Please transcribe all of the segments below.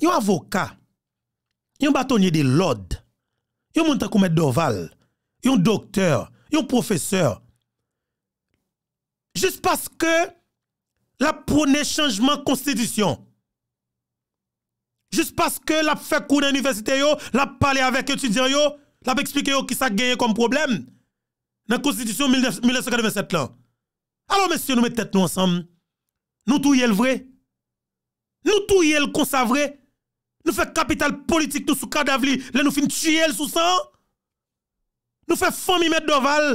Yon avoka, yon batonye de lod, yon montakoumet doval, yon doktèr, yon profèsèr, jist paske la proune chanjman konstitisyon. Jist paske la fè kou nan üniversité yo, la pale avèk etudyè yo, la pè eksplike yo ki sa gèye kom problem nan konstitisyon 1997 lan. Alò mèsyon nou mè tèt nou ansam, nou tou yè l vre? Nou tou yèl konsavre, nou fè kapital politik nou sou kardavli, lè nou fin tüyèl sou san, nou fè fon mi mèd doval,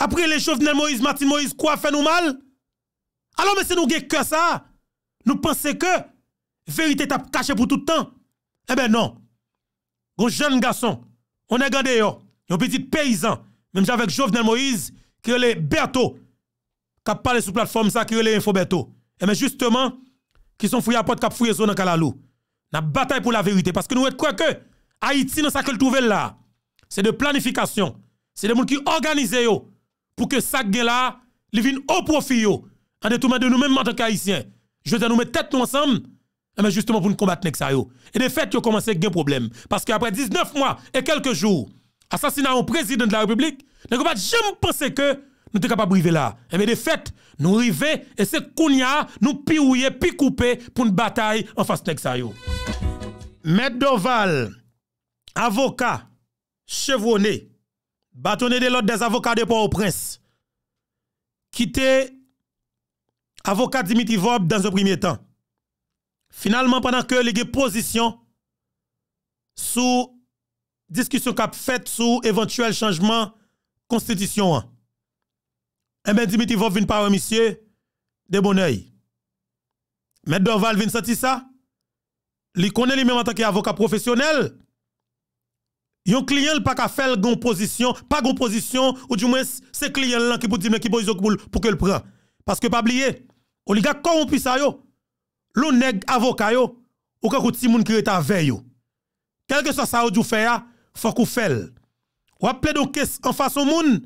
apre lè Jovenel Moïse, Martin Moïse, kwa fè nou mal, alò mè se nou gè kè sa, nou pense kè, verite tap kache pou toutan, eh e bè non, goun joun gason, goun e gande yo, yon piti peizan, mèm javek Jovenel Moïse, kire lè bèto, kap pale sou platform sa, kire lè info bèto, Et eh mais justement, qui sont fouillés à porte cap fouillé dans Kalalou. La bataille pour la vérité parce que nous quoi que Haïti dans ce que trouver là. C'est de planification. C'est des gens qui organisent pour que ça là, il vienne au profit yo. En détournant de nous-mêmes en tant qu'haïtiens. Je veux nous mettons tête nous ensemble. Eh mais justement pour nous combattre ça Et de fait, yo commencé à des problème parce qu'après 19 mois et quelques jours, assassinat au président de la République, ne pas jamais penser que Nou te kap ap rive la. Eme de fèt, nou rive, e eh se kounya, nou pi ouye, pi koupe, pou n'bataille an fasnek sa yo. Meddoval, avoka, chevroné, batoné de lot des avokade pou au prens, kite avoka Dimitri Vobe dan zo primye tan. Finalman, panan ke lege pozisyon sou diskisyon kap fèt sou evantuel chanjman konstitisyon an. Mwen eh di mi ti vo vin paramisye, de bon oy. Mwen do val vin sati sa, li konen li mwen anta ki avoka profesyonel. Yon klyen li pa ka fel gon pozisyon, pa gon pozisyon, ou di mwen se klyen lan ki pou di men ki pou izok pou ke l pran. Paske pa bliye, ou li ga korompi sa yo. Lou neg avoka yo, ou ka kouti moun ki reta veyo. Kelke sa sa ou di ou feya, fok ou fel. Ou aple do kes an fason moun,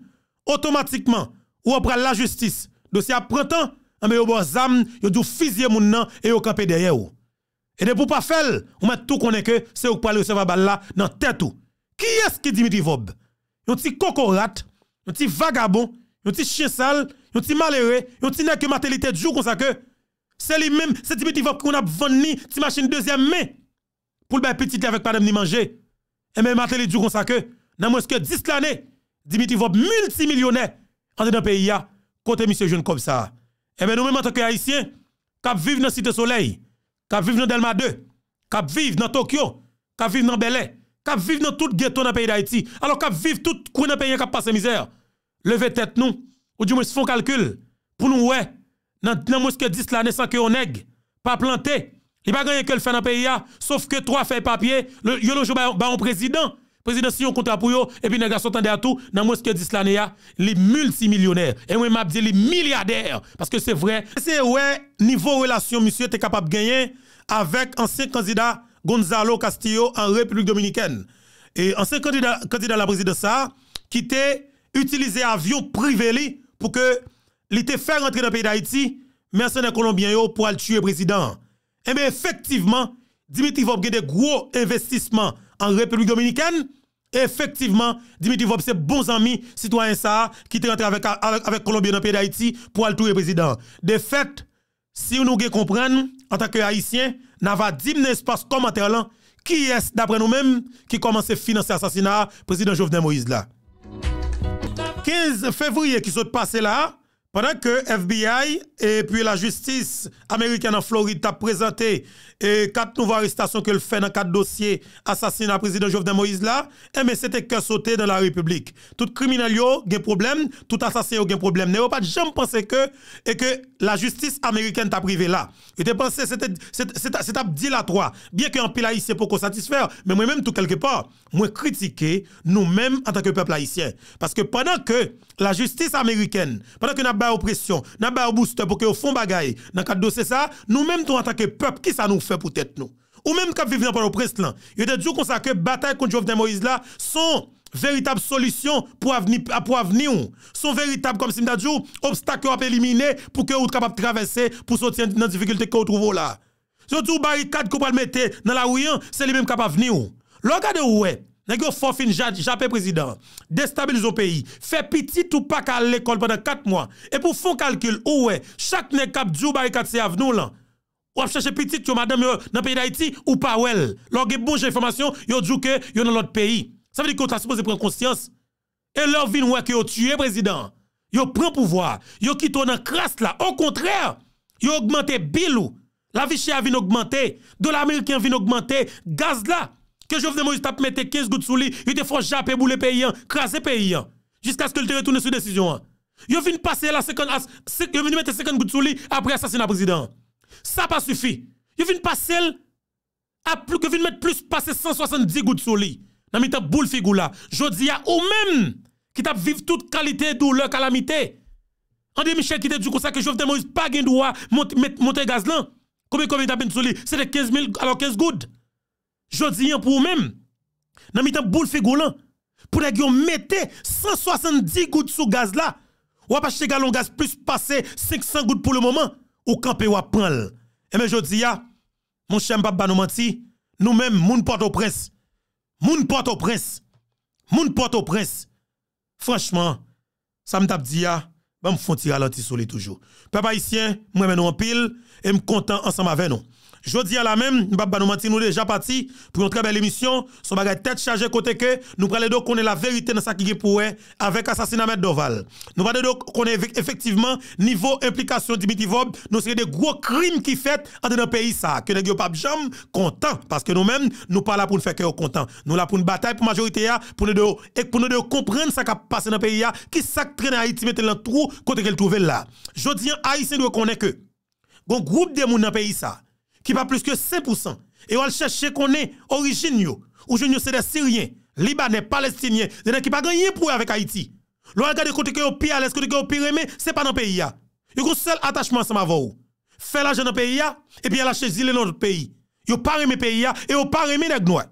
otomatikman, Ou ap pral la justis. Dosye ap prantan, ame yo bo zamn, yo di ou fizye moun nan, e yo kampe derye ou. E de pou pa fel, ou mwen tou konen ke, se ou kwa le ou se vabal la, nan tet ou. Ki eske Dimitri Vob? Yon ti kokorat, yon ti vagabon, yon ti chien sal, yon ti malere, yon ti neke materlite djou kon sa ke. Se li men, se Dimitri Vob koun ap venni, ti machin dezyem e men. Poul bè piti te avèk padem ni manje, eme materlite djou kon sa ke. Nan mwen se ke dis lane, Ante nan peyi ya, kote misye joun kom sa. Emen eh ou men mante ke Haitien, kap viv nan Site Soleil, kap viv nan Delma II, kap viv nan Tokyo, kap viv nan Belay, kap viv nan tout ghetto nan peyi d'Haïti. Alors kap viv tout kwen nan peyi yon kap passe mizèr. Leve tèt nou, ou di mwen sifon kalkül, prounou wè, nan mwen sike dis la nesan ke yon neg, pa plantè. Li bagan yon ke l fè nan peyi ya, sauf ke 3 fè papye, yon nou jou ba yon prezident. Président si on compte pour yo, et puis nèg s'entendait à tout, dans moins que 10 les multimillionnaires et moi m'a dit les milliardaires parce que c'est vrai. C'est ouais niveau relation monsieur es capable de gagner avec ancien candidat Gonzalo Castillo en République dominicaine. Et ancien candidat candidat à la présidence ça qui était utilisé avion privé pour que te fait rentrer dans le pays d'Haïti mercenaires colombien pour aller tuer le président. Et eh bien effectivement, Dimitri va a des gros investissements en République dominicaine. Effectivement, Dimitri Vop c'est bon ami, citoyen ça, qui est rentré avec, avec, Colombien dans le pays d'Haïti pour aller président. De fait, si nous comprenons, en tant que Haïtien, nous va dit espace commentaire là, qui est, d'après nous-mêmes, qui commence à financer l'assassinat président Jovenel Moïse là. 15 février qui se passé là, pendant que FBI et puis la justice américaine en Floride t'ont présenté quatre nouvelles arrestations que le fait dans quatre dossiers assassinat président Jovenel Moïse là, eh mais c'était que sauté dans la République. Tout criminel a un problème, tout assassin a un problème. N'ayez pas jamais pensé que et que la justice américaine t'a privé là. Et t'es pensé c'était c'est dilatoire. Bien que en pile haïtien pour qu'on satisfaire, mais moi même tout quelque part, moi critiquer nous-mêmes en tant que peuple haïtien parce que pendant que La justis Ameriken, padan ke na bay opresyon, na bay obouste pou ke yo fon bagay, nan kat dosè sa, nou menm tou atake pep, ki sa nou fe pou tèt nou. Ou menm kap viv nan pan opres lan, yo te djou konsake batay konjou vden Moïse la, son veritab solisyon pou apou avni ou. Son veritab, kom si mta djou, obstak yo ap elimine, pou ke yo ut kapap travesse, pou sotien nan difikultè ki yo trouvo la. Se yo djou barikad koupal metè, nan la ouyen, se li menm kap avni ou. Loka de ouwe, Nè gyo fofin jate, jate prezident, destabilize ou peyi, fe pitit ou pa ka l'ekol pandan kat mwa, e pou fon kalkil ou we, chak ne kap djou barikat se av nou lan, ou ap chache pitit yo madame yo nan peyi da iti ou pa wel, lor ge bouj informasyon, yo djou ke yo nan lot peyi, sa ve di kontrasipoz e pren konsyans, e lor vin we ki yo tue prezident, yo pren pouvoar, yo kiton nan kras la, ou kontrèr, yo augmente bil ou, la vichè a vin augmente, do la amir kyan vin augmente, gaz la, la, que Jovenel Moïse tape mettre 15 gouttes sous lui, il te faut japper pour le pays, craser pays, hein, jusqu'à ce qu'il te retourne sous décision. Hein. Yo vin passer la 50, mettre 50 gouttes sous lui après assassinat président. Ça pas suffit. Yo vin passer à plus mettre plus passer 170 gouttes sous lui. Dans boule figou là. Jodi ou même qui t'a vivre toute qualité douleur calamité. André Michel qui te dit comme ça que Jovenel Moïse pas gain droit monter monter gaz là. Combien de gouttes sous lui? C'est 15 000 alors 15 gouttes. Jodi yon pour même. Nan mitan boule figoulan. Pour que vous mettez 170 gouttes sous gaz là. Ou pas acheter galon gaz plus passer 500 gouttes pour le moment. Ou camper ou prendre. Et eh me ben, jodi ya, mon cher papa nous menti, nous-mêmes, moun porte au prince Moun porte au prince Moun porte au prince Franchement, ça me tape dit je ben, vais me font tirer ralenti sur toujours. Papa, haïtien, moi nous en pile et me content ensemble avec nous. Jodi a la men, nbap ba nou mati nou deja pati, pou yon trebe l'emisyon, son bagay tet chaje kote ke, nou prele do konen la verite nan sa ki ki pouwe, avek asasiname doval. Nou prele do konen efektiveman, nivou implikasyon di miti vob, nou seke de gro krim ki fet, ante nan peyi sa, ke ne gyo pap jam, kontan, paske nou men, nou pa la pou nfeke yo kontan. Nou la pou nbatae pou majorite ya, pou nou deyo, ek pou nou deyo komprende sa ka pase nan peyi ya, ki sak trene a iti meten lan trou, kote ke l'touve la. Jodi a Ki pa plus ke 5%. E yo al chèche konè orijin yo. Orijin yo se de siryen, libanè, palestinyen. Denè ki pa genye pouè avèk Haiti. Lo al gade koteke yo piya, lèz koteke yo pi remè, se pa nan peyi ya. Yo kon sel atachman se ma vò ou. Fè la jè nan peyi ya, e pi al la chèche zile nan an peyi. Yo pa remè peyi ya, yo pa remè deg nouè.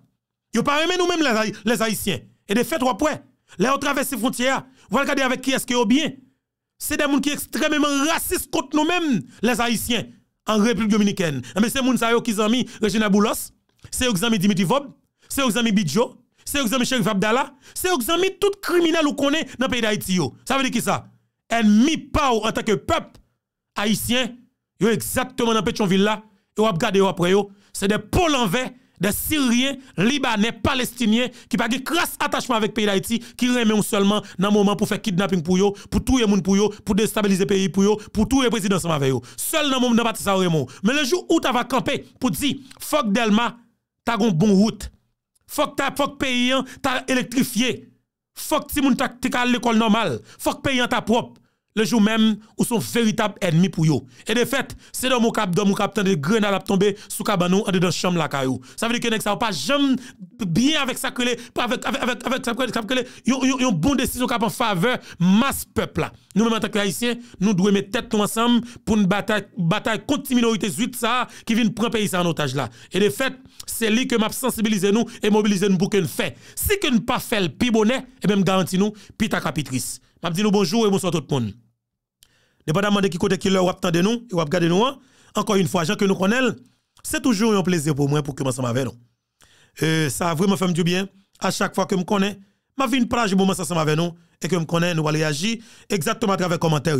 Yo pa remè nou mèm lèz haïsyen. E de fè troè pouè. Lè yo travesse fontyè ya. Lo al gade avè ki eske yo biyen. Se de moun ki ekstremèmè raciste kont nou mèm l an Republik Yominiken. Eh Ame se moun sa yo ki zanmi Regine Aboulos, se yo gzanmi Dimitri Vob, se yo gzanmi Bidjo, se yo gzanmi Cheikh Vabdala, se yo gzanmi tout kriminal ou konen nan peyda Haiti yo. Sa vede ki sa? En mi pa ou an takye pep, Haitien, yo exaktman nan pechon villa, yo ap gade yo ap reyo, se de polan vey, De siryen, libanen, palestinyen Ki pa ge kras atachman vek peyi la iti Ki remen ou seulement nan mouman pou fek kidnapping pou yo Pou touye moun pou yo Pou destabilize peyi pou yo Pou touye prezidansman veyo Sele nan mouman nan batisa ou remon Men lejou ou ta va kampe pou di Fok delma, ta gon bon hout Fok peyi an, ta elektrifye Fok ti moun taktika l'ekol normal Fok peyi an, ta prop lejou mèm ou son veritab enmi pou yo. E de fèt, se do mou kap, do mou kap tan de grenal ap tombe sou kabanou an de dan chom lakayou. Sa vè di kènen kè sa wap pa jèm biè avèk sa krelè, yon bon desisyon kap an fave, mas pèp la. Nou mèm an tak la isyè, nou dwe mè tèt nou ansam pou nou batay konti minorite zuit sa ki vin pran peyi sa an otaj la. E de fèt, se li ke map sensibilize nou e mobilize nou pou kèn fè. Se kèn pa fèl, pi bonè, e mèm garanti nou, pi tak apitris. Map Dépendamment de qui côté qui leur attend de nous, et wap garder nous, hein. encore une fois, gens que nous connaissons, c'est toujours un plaisir pour moi pour que ensemble avec nous. Euh, ça a vraiment fait du bien. À chaque fois que je connais, ma vie une plage moment ensemble avec nous et que me connais, nous allons réagir exactement à travers les commentaires.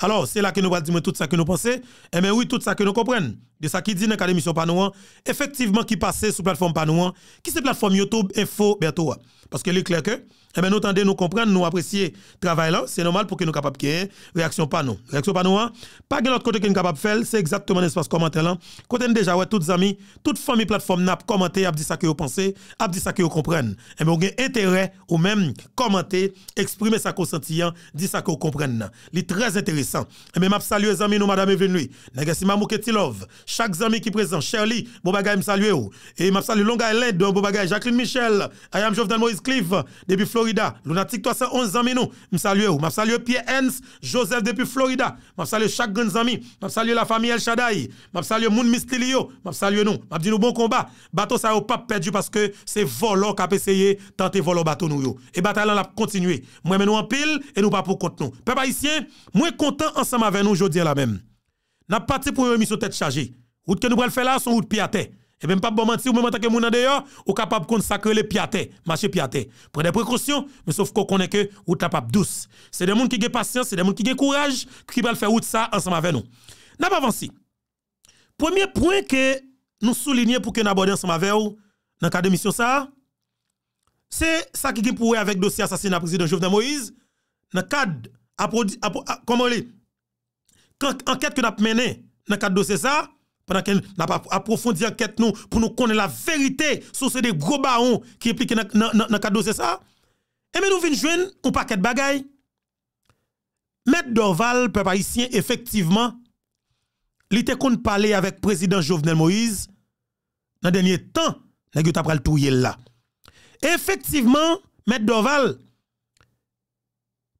Alors, c'est là que nous allons dire tout ça que nous pensons. Et eh bien oui, tout ça que nous comprenons. De ça qui dit dans l'émission Panouan, hein. effectivement, qui passe sur la plateforme Panouan, hein. qui c'est plateforme YouTube, Info, bientôt. Parce que est clair que eh bien, nous tendez, nous comprendre, nous apprécier le travail là. C'est normal pour que nous capables de faire. Réaction pas nous. Réaction pas nous. Hein. Pas de l'autre côté que nous capable de faire, c'est exactement l'espace commentaire là. Côté déjà, ouais, toutes amis, toute famille plateforme n'a commenté, a dit ça que vous pensez, a dit ça que vous comprenez. Et eh bien, vous avez intérêt ou même commenter, exprimer sa consentie, hein. dit ça que vous comprenez. C'est très intéressant. Et eh bien, m'a les amis, nous, madame Evenui. Nagasi love. Chaque ami qui présent, Shirley, bon bagage, me salue. Oh. Et m'a salué Longa l'ed, bon bagage, Jacqueline Michel, I Ayam Joven Moïse Cliff, depuis Floride. Florida. Lunatic 311 amis nous. M'salue ou. M'salue Pierre Hens, Joseph depuis Florida. M'salue chaque grand ami. M'salue la famille El Shaddai. M'salue Moun Mistilio. M'salue nous. M'abdi nous bon combat. Bateau ça pas perdu parce que c'est volant qui a essayé tenter voler bateau nous Et bataille l'a continuer. Moi menou en pile et nous pas pour compte nous. Peuple haïtien, moi content ensemble avec nous aujourd'hui la même. N'a parti pour une mission tête chargée. Route que nous allons faire là, son route pied à terre. Ebe eh mpap bon manti ou mpap mantan ke moun an deyo, ou kapap kon sakre le piate, mache piate. Pre de prekosyon, me sof kon konen ke wout la pap douz. Se de moun ki ge pasyon, se de moun ki ge kouraj, ki ki bal fè wout sa ansama ve nou. Napa avansi. Premier poin ke nou soulinye pou ke nabodi ansama ve ou, nan ka demisyon sa, se sa ki ki mpouwe avèk dosye asasine apresi de Jouvene Moïse, nan kad aprodise, aprodise, komon li, kanket ki nap mene nan kad dosye sa, pendant qu'elle n'a pas approfondi l'enquête nous pour nous connaître la vérité sur ces gros barons qui impliquent dans le cadre de ça. Et eh mais nous venons jouer un paquet de bagailles. Maître Dorval, peuple haïtien, effectivement, il était qu'on parler avec le président Jovenel Moïse dans le dernier temps, il a pris tout là. Effectivement, Maître Dorval,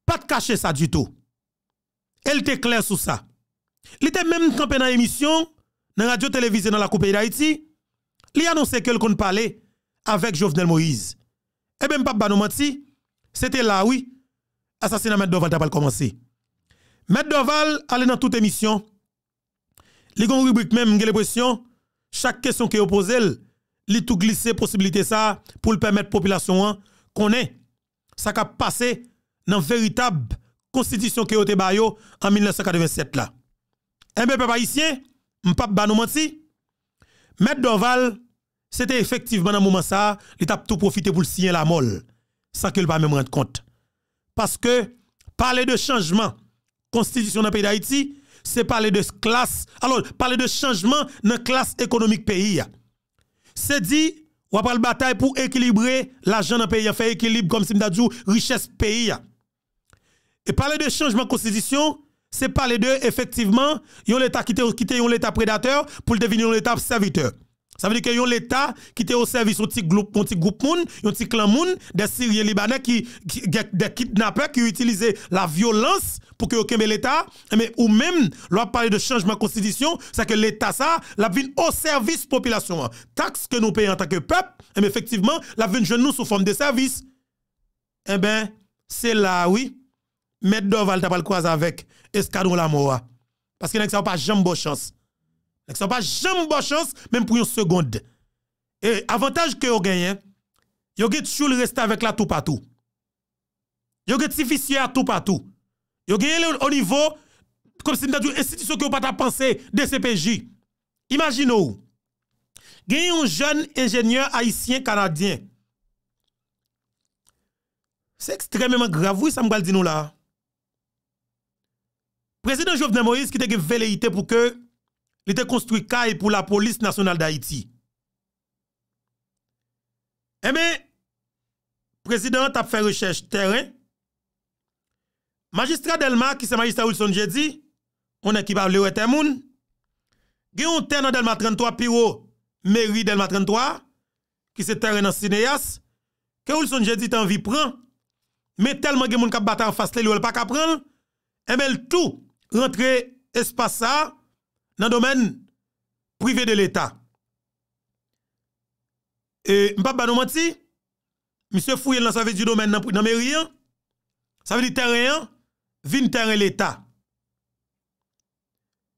pas de cacher ça du tout. Elle était claire sur ça. Il était même campé dans l'émission, dans la radio télévision dans la Coupe d'Haïti, il a annoncé qu'elle qu'on parler avec Jovenel Moïse. Et eh bien, pas nous menti, c'était là, oui, assassinat de Doval a pas commencé. Mette Doval allait dans toute émission. Les une rubrique même, l'impression, chaque question qu'il vous posez, il tout glissé possibilité ça pour à la population hein, qu'on est ça qui a passé dans la véritable constitution que vous avez en 1987 Et bien, Papa haïtien, m'pap ba nous menti. Maître Dorval, c'était effectivement dans moment ça, il a tout profité pour le signer la molle sans qu'il pas même rendre compte. Parce que parler de changement constitution dans le pays d'Haïti, c'est parler de classe. Alors, parler de changement dans classe économique pays. C'est dit on va la bataille pour équilibrer l'argent dans le pays, faire équilibre comme si on richesse pays. Et parler de changement de constitution, c'est pas les deux, effectivement, ils ont l'État qui était l'État prédateur pour devenir l'État serviteur. Ça veut dire que y quitté l'État qui était au service un petit groupe, un petit groupe moun, un petit clan moun, des Syriens libanais qui, des kidnappeurs qui utilisaient la violence pour que aucun l'État. Mais ou même, l'on parler de changement de constitution, c'est que l'État ça, la vu au service population. Taxe que nous payons en tant que peuple, mais eh effectivement, la vu de nous sous forme de service. Eh bien, c'est là, oui. Mette Doval t'a pas le croise avec Eskado la mouwa ah. Paske nèk sa w pa jem bo chans Nèk sa w pa jem bo chans Mèm pou yon segonde Avantage ke yo genyen Yo genye tsu le resta vek la tou patou Yo genye tsi fisyè a tou patou Yo genye le o nivou Kom si mta di yon institisyon Ke yo pata panse de CPJ Imagino ou Genye yon joun engenyeur haisyen kanadyen Se ekstremèm an gravou Se mbal di nou la Prezident Jovne Moïse ki te ge vele ite pou ke li te konstruy ka e pou la polis nasyonal da iti. Eme, eh prezident ap fe rechèche teren. Majistra Delmar ki se majistra Wilson-Jedi, on ekibab li ou ete moun. Ge yon teren an Delmar 33 pi ou Meri Delmar 33, ki se teren an Sineyas, ke Wilson-Jedi tan vi pran, me telman ge moun kap bata an fasle li ou el pa kap pran, eme eh l tou. rentre espasa nan domen prive de l'Etat. E mpap banou mwati, msye fuyen lan sa ve di domen nan mè riyan, sa ve di tè riyan, vin tè riyan l'Etat.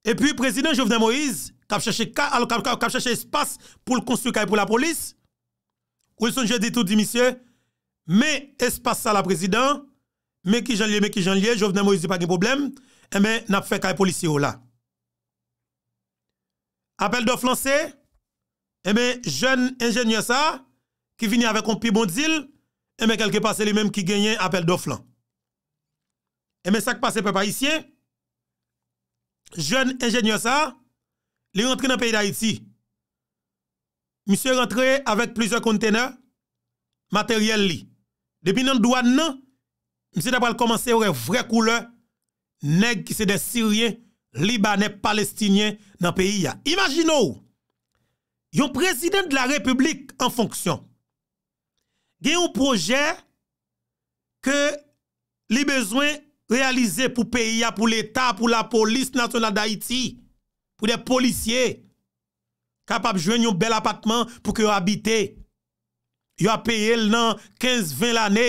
E pi, prezident Jovna Moïse, kap chache espas pou l'konstruka e pou la polis, ou son jè ditouti, msye, mè espasa la prezident, mè ki jan liye, mè ki jan liye, Jovna Moïse di pa gen probleme, Eme, eh nap fe ka e polisye ou la. Apelle eh do eh flan se, eme, jen enjenye sa, ki vini avek on pi bondil, eme, kelke pa se li menm ki genyen, apelle do flan. Eme, sak pa se pe pa isye, jen enjenye sa, li rentre nan peyi da iti. Mise rentre avek plize kontene, materyel li. Depi nan douan nan, mise dapal komanse ore vre koule, Neg ki se de siryen, libanen, palestinyen nan peyi ya. Imagino, yon prezident de la republik en fonksyon. Gen yon proje ke li bezwen realize pou peyi ya, pou l'Etat, pou la polis, natonan da Haiti, pou de polisye, kapab jwen yon bel apatman pou ke yo habite. Yo apye l nan 15-20 l ane,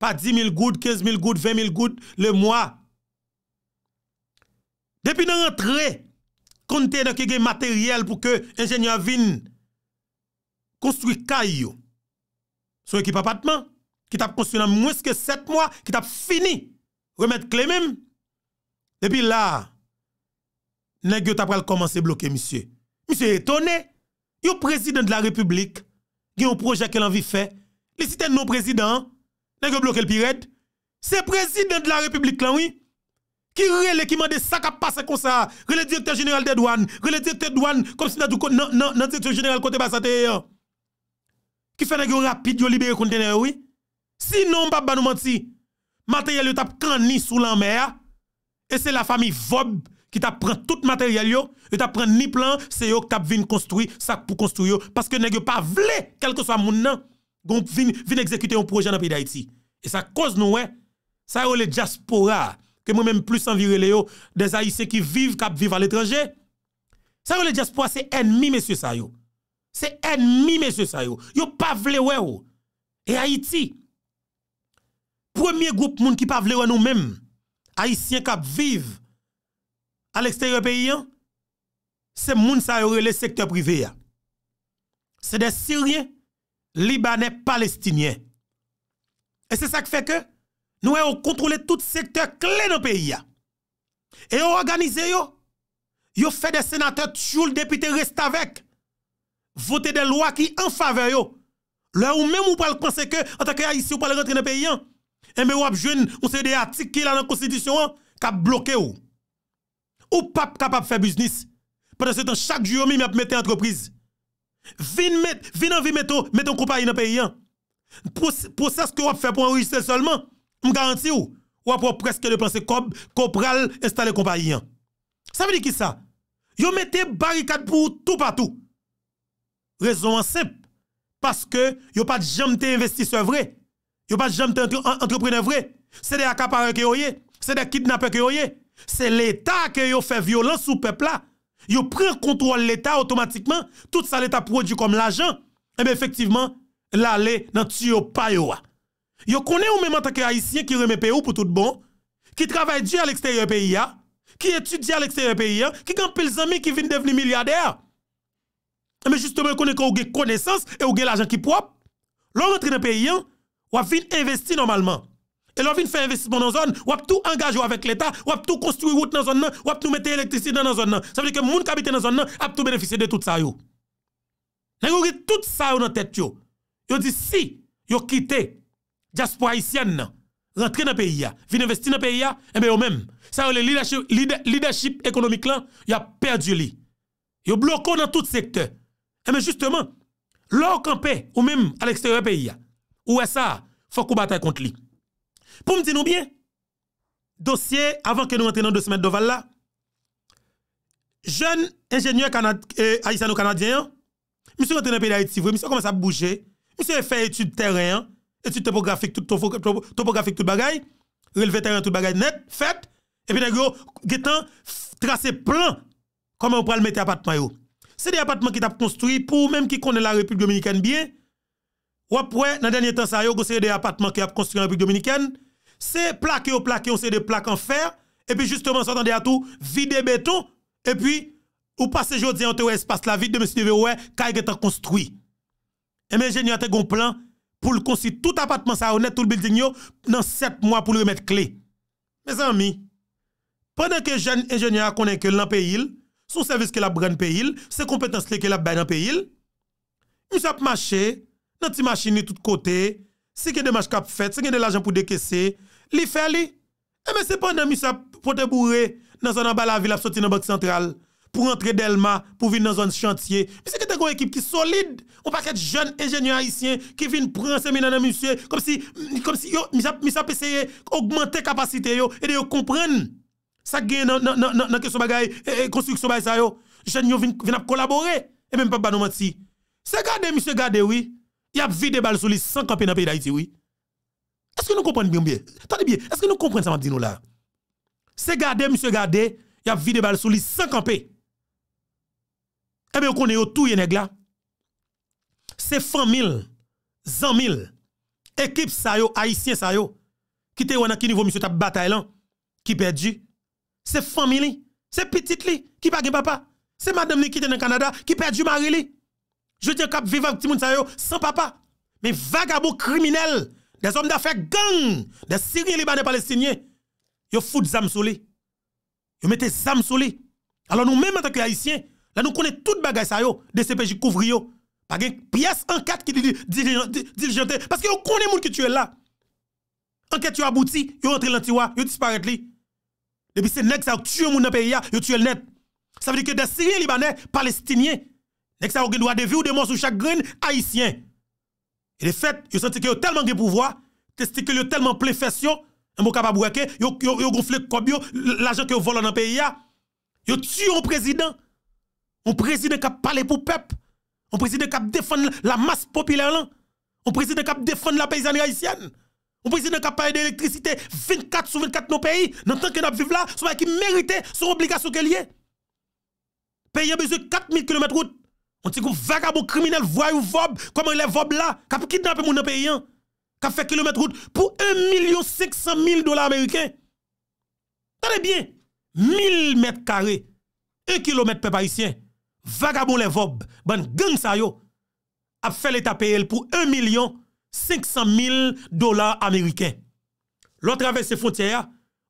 pa 10.000 gout, 15.000 gout, 20.000 gout le mwa. Depi nan rentre, konte nan ki ge materyel pou ke enjenyavine konstrui kay yo. Sou ekip apatman, ki tap konstrui nan mweske set mwa, ki tap fini remet klemem. Depi la, negyo tap pral komanse bloke, misye. Misye etone, yo prezident la republik gen yon proje ke lan vi fe, li siten nou prezident, negyo bloke l pi red, se prezident la republik lan wi, Ki rele ki mande sak ap pase kon sa, rele dire te general de douane, rele dire te douane, kom si nan di kon nan dire te general kote pa sa te e yo. Ki fe nage yo rapide yo libere kontene yo we. Sinon, pap ba nou manti, materyal yo tap kan ni sou lan mer, e se la fami vob, ki tap pran tout materyal yo, yo tap pran ni plan, se yo tap vin konstrui sak pou konstru yo, paske nage yo pa vle, kelke sa moun nan, gon vin ekzekute yon proje an api da iti. E sa koz nou we, sa yo le diaspora, mwen mèm plus anvirele yo oh. des Haitien ki vive kap vive al etranje sa yo le diaspoa se enmi mesye sa yo se enmi mesye sa yo yo pavlewe yo e Haiti premier group moun ki pavlewe nou mèm Haitien kap vive al eksteryo peyen se moun sa yo rele sektor prive ya se de Syrien Libanè, Palestiniè e se sa k feke Nou e yo kontrole tout sektèr kle nan peyi ya. E yo organize yo. Yo fè de senatèr tjou l depite rest avèk. Vote de lwa ki an fave yo. Lè ou mèm ou pal konseke an takè ya isi ou pal rentre nan peyi ya. E mè wap jwen ou se de atik ki la nan konstitisyon an, ka blokè yo. Ou pap kapap fè business. Patè se tan chak jyo mi mè ap mette antreprise. Vin an vi mette ou, mette an koupa yi nan peyi ya. Po sa skè wap fè pou enregistre solman. M garanti ou, wap wap wap preske le planse kopral estale kompa yon. Sa me di ki sa? Yo mette barikat pou tou patou. Rezon an sep, paske yo pat jam te investi se vre, yo pat jam te entreprener vre, se de akaparan ke oye, se de kidnape ke oye, se l'Etat ke yo fe violan sou pepla, yo prir kontrol l'Etat otomatikman, tout sa l'Etat produ kom l'ajan, e m efektivman lale nan tiyo payo wap. Yo konen ou menman takye haisyen ki reme pe ou pou tout bon, ki travay di al eksteryon pe iya, ki etu di al eksteryon pe iya, ki gampil zami ki vin deveni milyadea. Eme justeme konen kon ouge konesans, e ouge l'ajan ki pwop, lor rentri nan pe iya, wap vin investi normalman. E lor vin fe investimon nan zon, wap tou angaj yo avèk l'Etat, wap tou konstrui wout nan zon nan, wap tou mette elektrisi nan nan zon nan. Sa vde ke moun kabite nan zon nan, wap tou menefise de tout sa yo. Nengouge tout sa yo nan tèt yo. Yo di Jaspo Haitian nan, rentre nan peyi ya, vin investi nan peyi ya, eme yo men, sa yo le leadership ekonomik lan, yo perdi li. Yo bloko nan tout sektè. Emen, justeman, lor kanpe, ou men, al eksteyore peyi ya, ou esa, fokou batay kont li. Pou mdi nou bie, dosye, avan ke nou rentre nan dosmet doval la, jen, enjenyeur Haitian ou Kanadyen, miso rentre nan peyi la eti sivou, miso kome sa bouje, miso e fe etude teren, an, eti topografik tout bagay, releve teryen tout bagay net, fet, epi nan yo getan trase plan, koman ou pral meti apatman yo. Se de apatman ki tap konstruy, pou mèm ki konen la Republik Dominikèn biye, wap wè nan denye tan sa yo, goseye de apatman ki ap konstruy an Republik Dominikèn, se plake yo plake, goseye de plake an fer, epi justeman sotan de atou, vide beton, epi ou pasejo diyan te wè espase la vide, de mèm si de wè wè, kaya getan konstruy. Emen jen yo ate gon plan, pou l kon si tout apatman sa ou net, tout l building yo, nan set mwa pou l remet kle. Me zan mi, pandan ke jen enjonyar konen ke l nan peyil, sou servis ke la bran peyil, se kompetans le ke eh la bay nan peyil, mi sap mache, nan ti mache ni tout kote, se ke de mache kap fete, se gen de l ajan pou deke se, li fe li, e men se pandan mi sap pote pou re, nan zonan bala vil ap soti nan baki sentral, pou rentre delma, pou vin nan zon chantye, mi se ke te kon ekip ki solide, Ou pa ket jenye ingenye haisyen ki vin pranse minan an monsye kom si yo misa peseye augmente kapasite yo e de yo kompren sa gen nan kesou bagay konstruksou bagay sa yo jenye yo vin ap kolabore se gade monsye gade oui yap vide bal souli sankanpe nan peyi da iti oui eske nou kompren bion bie eske nou kompren sa map di nou la se gade monsye gade yap vide bal souli sankanpe e be yo konen yo tou yeneg la Se fan mil, zan mil, ekip sa yo, haisyen sa yo, ki te wana ki nivou misyo tap batay lan, ki perdi. Se fan mil li, se pitit li, ki pa gen papa. Se madame li ki tenen Kanada, ki perdi yu mari li. Je ti an kap viva viti moun sa yo, san papa. Me vagabo kriminel, de zom da fe gang, de sirin li ban de palestinyen. Yo foud zam sou li. Yo mette zam sou li. Alo nou menmantan ki haisyen, la nou kone tout bagay sa yo, de CPJ kouvri yo. pa gen piyes ankat ki dilijente, paske yo konen moun ki tue la. Ankat yo abouti, yo rentri lantihwa, yo disparete li. Debi se nek sa yo tue moun nan periya, yo tue l net. Sa vdi ke de siri libanè, palestinien, nek sa yo gen doa de vi ou de moun sou chagrin, haisyen. E de fet, yo senti ke yo telman gen pouvoi, testi ke yo telman plefesyon, mou kapabou eke, yo gonfle kobyo, la jen ke yo volan nan periya, yo tue yon prezident, yon prezident ka pale pou pep, On prezide kap defon la mas popiler lan. On prezide kap defon la peyizan rayisyen. On prezide kap paye de elektrisite 24 sou 24 nou peyi. Nan tanke nap vive la, sou may ki merite sou obligasyon ke liye. Peyiyan beze 4000 km route. On ti kou vakabo kriminel vwa ou vob, koman le vob la. Kap kit nap mounan peyi an? Kap fe km route pou 1.500.000 dolar Ameriken. Tane bien, 1000 m2. 1 km pe payisyen. Vagabon le vob, ban gen sa yo, ap fè l'Etat PL pou 1.500.000 dolar Ameriken. Lo travesse fontye ya,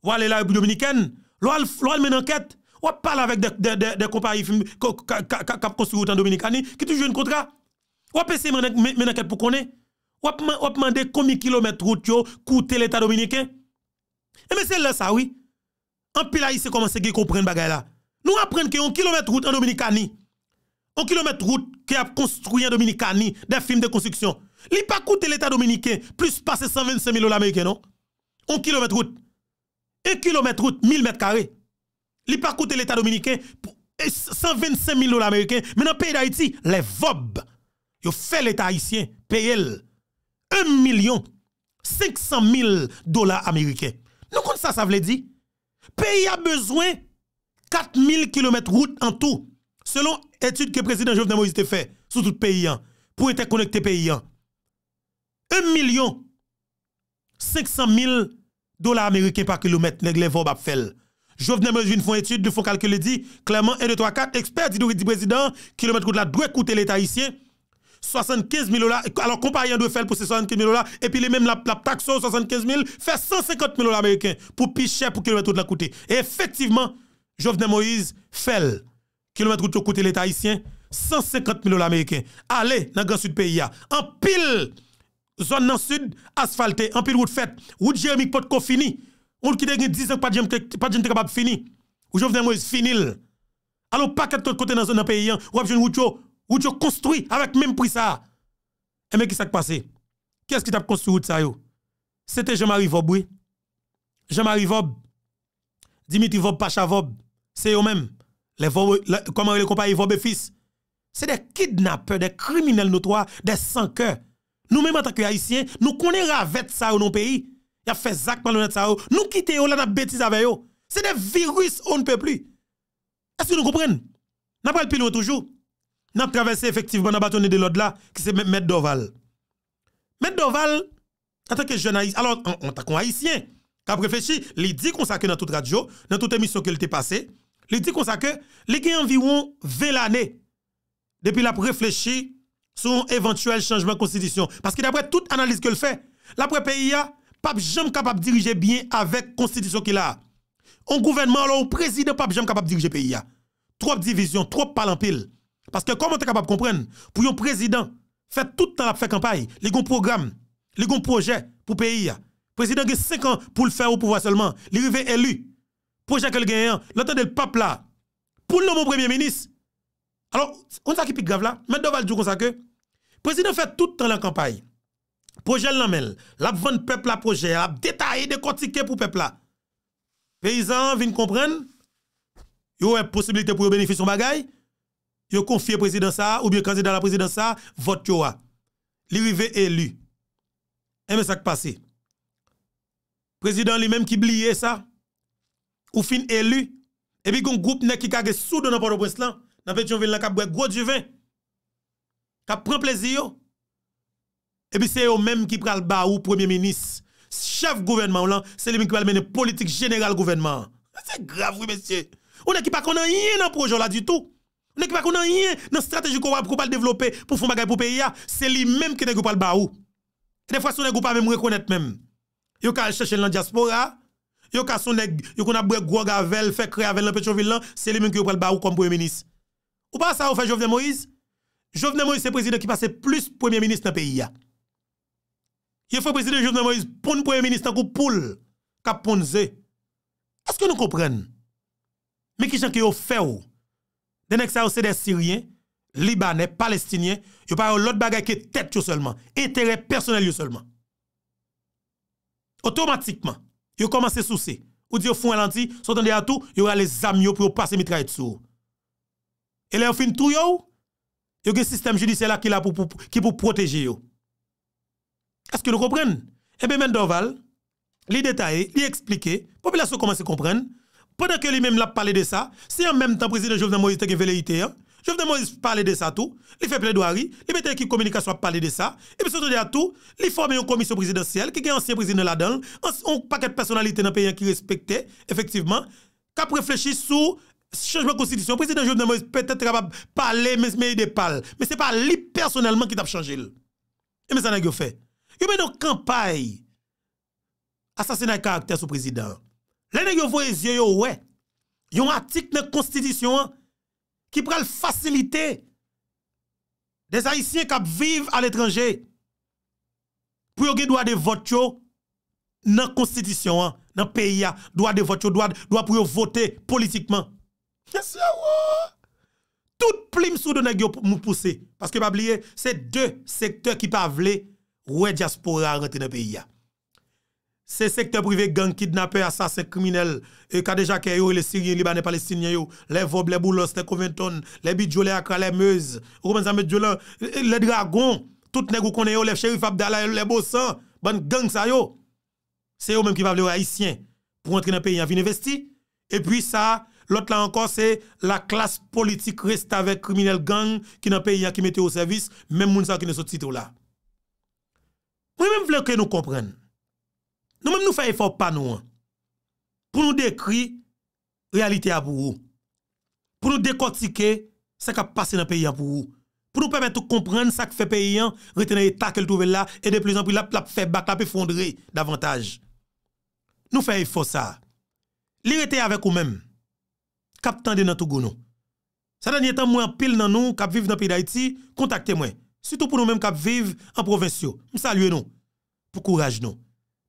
wale la ebu Dominiken, lo al men anket, wap pale avèk de kompanyi kap konstruyout an Dominikani ki toujou yon kontra. Wap ese men anket pou konen? Wap mande komi kilomet route yo koute l'Etat Dominiken? Eme eh se lè sa wè, an pi la yi se komanse ge kompren bagay la. Nou ap prenke yon kilomet route an Dominikani. 1 km route ki ap konstruyen Dominika ni den firm de konstruksyon. Li pa koute l'Etat Dominiken, plus pase 125 000 dolar Ameriken, non? 1 km route. 1 km route, 1000 m2. Li pa koute l'Etat Dominiken, eh, 125 000 dolar Ameriken. Menan peyi da Iti, le vob. Yo fe l'Etat Haitien, pey el. 1 milyon, 500 mil dolar Ameriken. Nou kon sa sa vle di? Peyi a bezwen, 4000 km route an tou. Selon, étude que le président Jovenel Moïse a fait sur tout le pays hein. pour interconnecter le pays 1 hein. million 500 000 dollars américains par kilomètre les va faire. Jovenel Moïse fait une étude, il faut calculer dit clairement 1 2 3 4 dit, le président kilomètre de la doit coûter l'État haïtien 75 000 dollars. Alors, compagnie doit faire pour ces 75 000 dollars. Et puis, les mêmes, la, la taxe 75 000, fait 150 000 dollars américains pour plus cher pour kilomètre de la coûter. Et effectivement, Jovenel Moïse fait. Kilomètres route côté l'État haïtien, 150 000 dollars américains. Allez, dans le grand sud pays, en pile, zone dans le sud, asphalté en pile route faite, route Jérémy Potko fini. On qui dégain 10 ans, pas de capable fini. Ou Jovenel Moïse fini. Alors, pas quatre côté dans le pays, hein. ou avez une route construit avec même prix ça. Et eh, mais qui s'est passé? Qu'est-ce qui t'a construit ça ça C'était Jean-Marie Vob, oui. Jean-Marie Vob, Dimitri Vob, Pacha Vob, c'est eux-mêmes. Lè koman wè lè kompa yè vò bè fis. Se dè kidnapè, dè kriminel nou toa, dè sankè. Nou mè mè takè haïsyen, nou konè ravèt sa ou nou peyi. Yè fè zak mè lè nat sa ou. Nou kite yo lè nap betiz avè yo. Se dè virus ou nou pè pli. Est-ce ki nou koupren? Nè pral pilou toujou. Nè travesse efektivman, nè batounè de lòd la, ki se mè mèd doval. Mèd doval, atèkè jè nan haïsyen, alò, an takon haïsyen, ka prefèchi, lè di konsakè nan tout radio, nan tout Li di konsa ke, li gen yon viwoun ve lanè. Depi la pou reflechi son eventuel chanjman konstitisyon. Paske dapre tout analise ke l fè, la pou PIA, pap jom kapap dirije bien avèk konstitisyon ki la. On gouvenman, l ou prezident, pap jom kapap dirije PIA. Trope divisyon, trope palampil. Paske komon te kapap kompren, pou yon prezident fè toutan la fè kampay, li goun programe, li goun projè pou PIA. Prezident gen 5 an pou l fè ou pou vwa solman. Li rive elu. Projek el genyen, lantan del papla. Poun nou moun premye menis. Alors, kon sa ki pik gav la? Mèd do valjou kon sa ke? Prezident fè tout an lan kampay. Projek el nan men. Lap vèn pepla projek. Lap detay de kotike pou pepla. Ve y zan vin kompren. Yo wè posibilite pou yo benefis yon bagay. Yo konfye prezident sa ou biye kanzidant la prezident sa. Vot yo wè. Li wive elu. E mè sak pase. Prezident li mèm ki bliye sa. Ou fin elu. Ebi goun goup nek ki kage sou do nan poro breslan. Nan pet yon vil la kap gwe gwo di ven. Kap pran plezi yo. Ebi se yo menm ki pral ba ou premye minis. Chef gouvenman ou lan. Se li menm ki pral mene politik general gouvenman. Se grav woui mesye. Ou nek ki pa konon yen nan projola di tou. O nek ki pa konon yen nan strateji kouwa pou kou pal develope. Pou fon bagay pou pe ya. Se li menm ki nek kou pal ba ou. Ne fwa sou nek kou pal menm rekonet menm. Yo kare chache nan diaspora a. Yo ka sou neg, yo kon ap bwe Gwagavel, Fekrevel, Lampetchonville lan, se li men ki yo prel ba ou kon pouye minis. Ou pa sa ou fe Jovene Moïse? Jovene Moïse se prezide ki pase plus pouye minis nan peyi ya. Yo fe prezide Jovene Moïse poune pouye minis tan kou poule, ka poune ze. Aske nou kompren? Me ki chan ki yo fe ou, denek sa ou sede Sirien, Libanè, Palestinyen, yo pa yo lot bagay ki tet yo selman, enterè personel yo selman. Otomatikman, yo komanse sou se, ou di yo foun alanti, sou tande atou, yo alè zami yo pou yo passe mitra et sou. E lè an fin tou yo, yo gen sistem judisè la ki pou proteje yo. Aske nou kompren? Ebe men Dorval, li detaye, li eksplike, popilasyon komanse kompren, poden ke li men la pale de sa, si an men tan prezident Jovna Moise te gen vele ite ya, Jove de Moïse parle de sa tou, li fe ple doari, li bete ki komunikasyon ap parle de sa, e bisote de a tou, li forme yon komisyon prezidentiel, ki gen ansyen prezident la den, an paket personalite nan peyen ki respekte, efektiveman, ka preflechi sou, chanjman konstitisyon, prezident Jove de Moïse, petet reba parle, mesme yon depal, me se pa li personelman ki tap chanjil. E me sanay yo fe. Yo men yon kampay, asasenay karakter sou prezident, lènen yo voye zye yo we, yon atik nan konstitisyon an, Ki prel fasilite. Desa isye kap viv al etranje. Puyo gen doade vot yo nan konstitisyon an, nan peyi an. Doade vot yo, doade pouyo vote politikman. Yes, ya wou. Tout plim sou de ne gyo mou pouse. Paske pa bliye, se de sekte ki pa avle, wè diaspora rentre nan peyi an. Se sektè privè gang kidnapè a sa se kriminèl, e kadeja kè yo, e le siri, e libanè, e palestinyè yo, le vob, le boulos, le kouventon, le bidjou, le akra, le meuz, le dragon, tout nek ou konè yo, le chérif Abdallah, le bosan, ban gang sa yo. Se yo menm ki pavle yo haïsyen, pou rentre nan peyi an vin investi. E pi sa, lot la ankon se, la klas politik resta ve kriminèl gang ki nan peyi an ki mette yo servis, menm moun sa ki ne so titou la. Mwen menm vle ke nou komprenn. Nou mèm nou fè e fò pa nou an. Pou nou dekri realite a pou ou. Pou nou dekotike sa kap pase nan peyi an pou ou. Pou nou pèmè tou komprenne sa ki fè peyi an retene e tak el touvel la e de plezant pou la plap fè bak la pe fondre davantage. Nou fè e fò sa. Li rete avèk ou mèm. Kap tende nan tou goun nou. Sa danye tan mwen pil nan nou kap vive nan peyi da iti, kontakte mwen. Soutou pou nou mèm kap vive an provincio. M salue nou. Pou kouraj nou.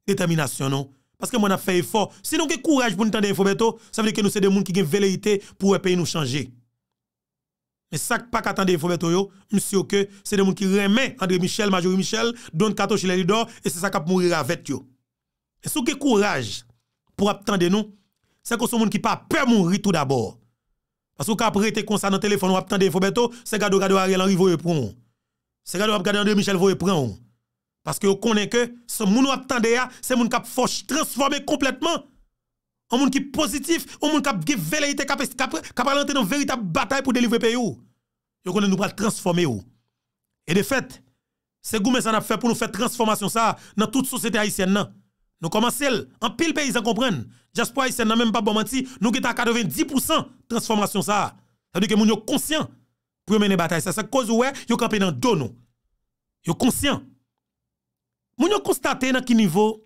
détermination non parce que moi on a fait effort si nous avons courage pour nous tendre info ça veut dire que nous c'est des gens qui ont velléité pour pays nous changer mais ça pas qu'attendre info yo monsieur que c'est des gens qui remet André Michel Majorie Michel Don Kato chez les et c'est ça qui mourir avec yo et qui que courage pour attendre nous c'est que ce monde qui pas peur mourir tout d'abord parce que quand prêter comme ça dans téléphone on attendre info c'est gado gado Ariel Henry voye prend c'est gado gado André Michel voye prend Paske yo konen ke, se moun wap tende ya, se moun kap forj transforme kompletman. An moun ki pozitif, an moun kap ge vele ite kap alante nan verita batay pou delivre pe yo. Yo konen nou pral transforme yo. E de fet, se goumen san ap fe pou nou fe transformasyon sa, nan tout sosete Haitien nan. Nou koman sel, an pil pe yi zan kompren. Jaspo Haitien nan bon menm pa bomanti, nou geta akadoven 10% transformasyon sa. Tade ke moun yo konsyen pou yo mene batay sa. Sa koz ou we, yo kapen nan dono. Yo konsyen. Moun yo konstate nan ki nivou,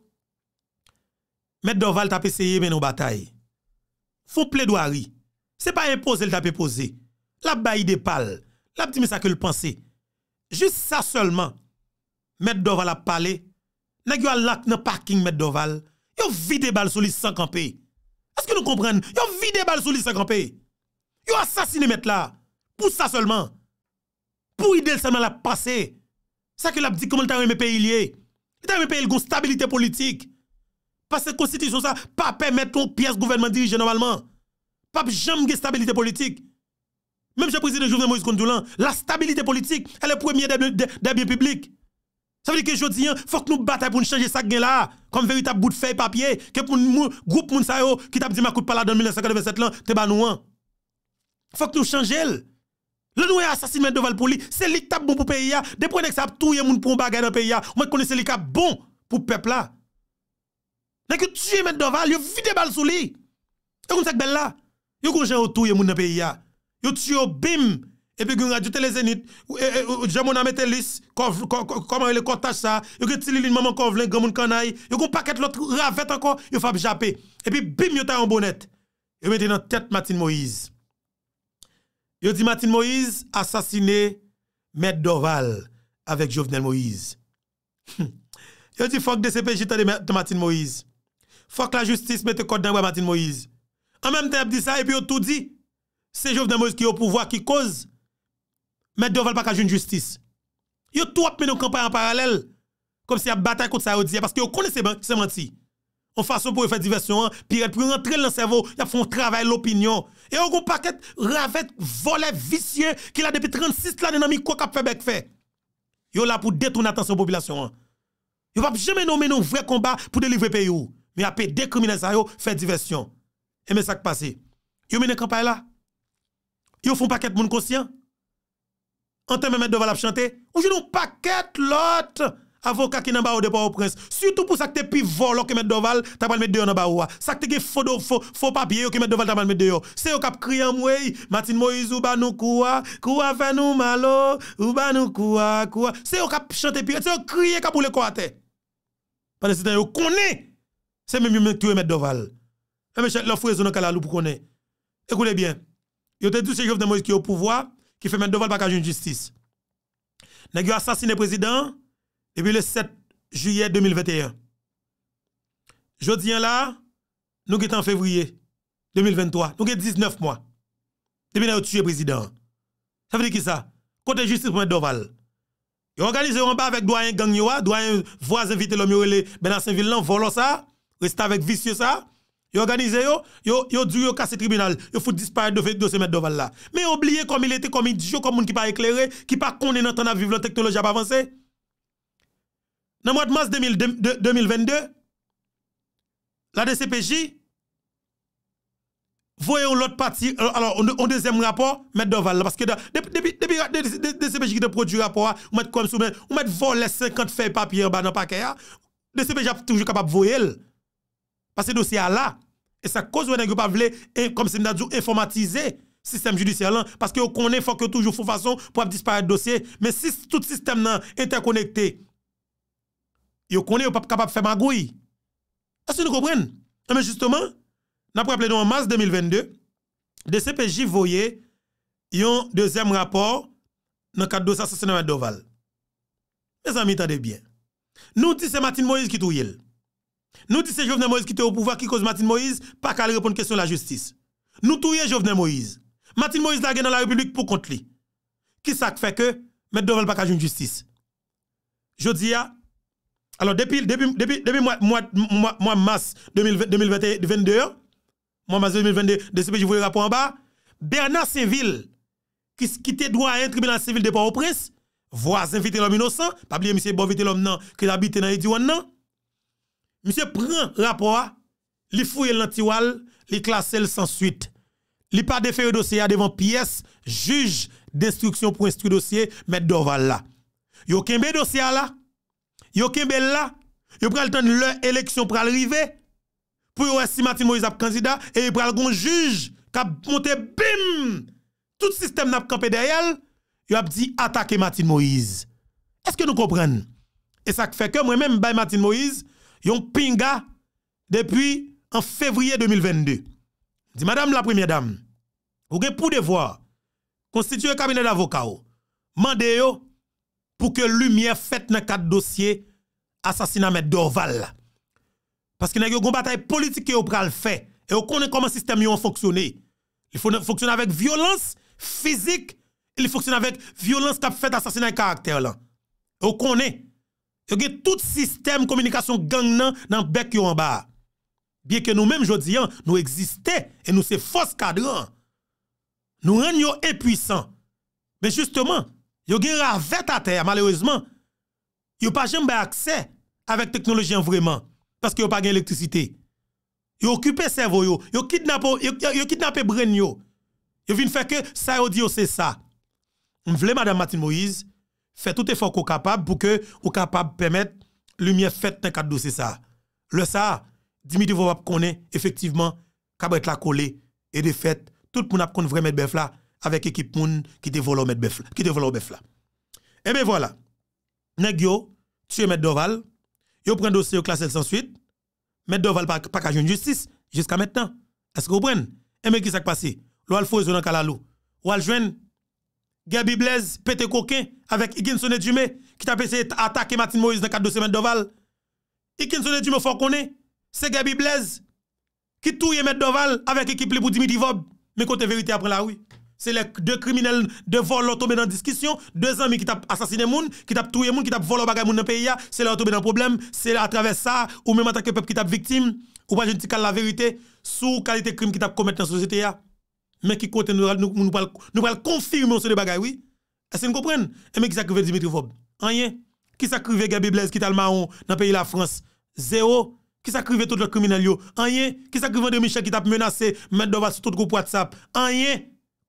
Mèd Doval tapè seye mè nou batay. Fon plèdouari. Se pa impose l tapè pose. La bayi de pal. La bdimi sa ke l panse. Jist sa seman, Mèd Doval ap pale, nag yo alak nan parking Mèd Doval, yo vide bal sou li sankanpe. Aske nou kompren, yo vide bal sou li sankanpe. Yo asasine Mèd la, pou sa seman. Pou ide sa seman la pase. Sa ke l ap di koum l tawe mè pe ilye. Tè mè pe el goun stabilite politik. Pas se konstitisyon sa pa pèmè ton piyes gouvernement dirije normalman. Pap jèm gè stabilite politik. Mèm jè prezident Jouven Moïse Gondoulan, la stabilite politik, elè pouè mè de biye publik. Sa vè di ke jodi yon, fòk nou batè pou nou chanje sak gen la, kom veritab bout fey papye, ke pou nou goup moun sa yo, ki tap di makout pala 2057 lan, te banou an. Fòk nou chanje el. Le nou e asasin men deval pou li. Se lik tab bon pou peyi ya. Depwen ek sa ap touye moun prou bagay nan peyi ya. Mwen kone se lik a bon pou pepla. Nek yo tuye men deval. Yo vide bal sou li. Yo kon sek bella. Yo kon jen yo touye moun nan peyi ya. Yo tuyo bim. Epe goun radyote le zenit. Ou jen moun amete lis. Koman yon le kontaj sa. Yo kon tili lin maman kovlen. Goun moun kanay. Yo kon paket lot ravet anko. Yo fap jape. Epe bim yo tay an bonet. Yo mwen di nan tet matin mou izi. Yo di Matin Moïse, asasine Med Doval avèk Jovenel Moïse. Yo di fok DCP jitade Matin Moïse. Fok la justice mette kodan wè Matin Moïse. An menm tem di sa epi yo tou di, se Jovenel Moïse ki yo pouvoi ki koz, Med Doval pa ka joun justice. Yo tou ap men nou kampay an paralel, kom si a batay kout sa odiya, paske yo kone se manti. On fason pou e fè diversyon an, pi ret pou yon rentrel nan servo, yon fè yon travè l'opinyon. E yon goun paket ravè, volè, visye, ki la depè 36 lade nan mi kwa kap fè bek fè. Yon la pou detoun atansyon populasyon an. Yon pa pou jeme nou men yon vre komba pou delivre pe yon. Men apè dekrominez a yon fè diversyon. E men sak pasi. Yon men ekampay la. Yon foun paket moun kosyen. Anten men men deval ap chante. Ou joun nou paket lote. avocat qui n'en bas de Port-au-Prince. Surtout pour ça que t'es plus vol que mettre Doval, t'as pas le mettre dehors dans bas. Ça que t'es faux faux faux papier que mettre Doval, t'as pas le mettre dehors. C'est au cap criant moué, Martin Moïse ou ba nous koua, fait nous malo, ou ba nous koua, C'est au cap chanter puis c'est au crier cap pour le coaté. Parce que c'est un connaît. C'est même mieux que mettre Doval. Et eh, mes chers, l'offre dans la pour connaît. Écoutez bien. il y a tous ces chefs de Moïse qui au pouvoir qui fait mettre Doval pas qu'à une justice. N'a assassiné président depuis le 7 juillet 2021. Jeudi là, nous sommes en février 2023. Nous avons 19 mois. Depuis nous tué président. Ça veut dire qui ça? Côté justice pour Doval. Ils organisez un bas avec doyen gang yoa, ah, doyen voisin vite l'homme yo ben ville là, volo ça, reste avec vicieux ça. Ils organisez, yo, yo yo dû yo tribunal, vous fout disparaître de ce mettre Doval là. Mais oubliez comme il était comme il dit, comme monde qui pas éclairé, qui pas connaît dans temps à vivre la technologie à avancer. nan mwad mas 2022, la DCPJ, voye ou lout pati, alor, ou dezem rapor, mèd deval la, parce ke depi DCPJ ki de prodju rapor, ou mèd konsumen, ou mèd volè 50 fè papye, ou mèd nan pake ya, DCPJ toujou kapap voye el, passe dosye a la, e sa koz wè nan gyou pa vle, e kom se mna djou informatize, sistem judisyen lan, parce ke ou konen fòk yo toujou fò fason, pou ap dispare dosye, men si tout sistem nan interkonekte, Yo konye yo pap kapap fe magoui. Asi nou kompren. Emen non, justoman, napro aple don an mas 2022, de sepe Jiv Voye, yon dezem rapor, nan 4269 M. Doval. Mè zanmi tade byen. Nou ti se Matin Moïse ki tou yel. Nou ti se Jovne Moïse ki te ou pouva ki koz Matin Moïse, pa kal repon kèson la justis. Nou tou yel Jovne Moïse. Matin Moïse la gen nan la republik pou kont li. Ki sak fe ke, M. Doval pa kal joun justice. Jodi ya, Alors, depuis, depuis, mois, de mars 2022, mois mars 2022, de ce je vous rapport en bas, Bernard saint qui, était droit à un tribunal civil de Port-au-Prince, voisin vite l'homme innocent, pas oublier monsieur bon vite l'homme qui habite dans Ediwan non. Monsieur prend rapport, il fouille l'antiwal, il classe le sans suite. Il pas le dossier devant pièce juge d'instruction pour instruire dossier mettre Dorval là. Yo kembe dossier là. yo kembe la, yo prel ton lor eleksyon prel rive, pou yo esi Matin Moïse ap kanzida, e prel gon juj, kap monte bim, tout sistem nap kampe deryal, yo ap di atake Matin Moïse. Eske nou kompren? E sak fe ke mwen menm bay Matin Moïse, yon pinga, depi an fevriye 2022. Di madame la premye dam, ou gen pou devwa, konstituye kabine davoka ou, mande yo, pou ke lumiye fèt nan kat dosye, Asasina met Dorval la. Paske nan yon kon batay politike yo pral fè. E yo konen koman sistem yon fonksyonè. Li fonksyonè avèk violans fizik. Li fonksyonè avèk violans kap fèt asasina yon e karakter lan. E yo konen. Yo gen tout sistem komunikasyon gang nan, nan bek yon bar. Biè ke nou menm jodi yon, nou existè, e nou se fos kadran. Nou ren yon epwisan. Men justeman, yo gen ravèt a tè, malewèzman, yo pa jen bè aksè, avec technologie vraiment parce qu'ils n'ont pas d'électricité. Ils occupent le cerveau, ils kidnappent kidnappé brain. Ils viennent faire que ça, ils dit c'est ça. On voulais, Madame Martine Moïse, faire tout effort qu'on capable pour que vous capable permettre lumière faite dans le cadre de ça. Le ça, Dimitri Vovap connait effectivement Cabret la collé et de fait, tout le monde a connu vraiment bœuf là avec équipe moun qui développe bœuf là. Qui développe bœuf là. Et eh bien voilà. pas tu es Doval. Yo prend dossier au classé sans suite. Mais Doval pas pas une justice jusqu'à maintenant. Est-ce que vous prenez? Et eh, mais qui s'est passé L'oal Fozo dans Kalalou. Ou joine Gabi Blaise pété coquin avec Iginson et qui t'a essayé d'attaquer Martin Moïse dans 4 dossier Met Doval. Iginson et Dumé faut connaître c'est Gabi Blaise qui touille Met Doval avec équipe pour Dimitri Vob. Mais côté vérité après la oui. Se lè dè kriminel dè vol lò tomè nan diskisyon, dè zanmi ki tap asasine moun, ki tap touye moun, ki tap vol lò bagay moun nan peyi ya, se lè lò tomè nan problem, se lè atraves sa, ou mèm ata ke pep ki tap viktim, ou pa jen ti kal la verite, sou kalite krim ki tap komet nan sosyte ya. Mèk ki konten nou pral konfirme moun se de bagay, oui? E se nou kompren? Mèk ki sa krive Dimitri Vob? Anye? Ki sa krive Gabi Blaise ki tal maon nan peyi la Frans? Zèo? Ki sa krive tout lò kriminel yo? Anye? Ki sa krive Dem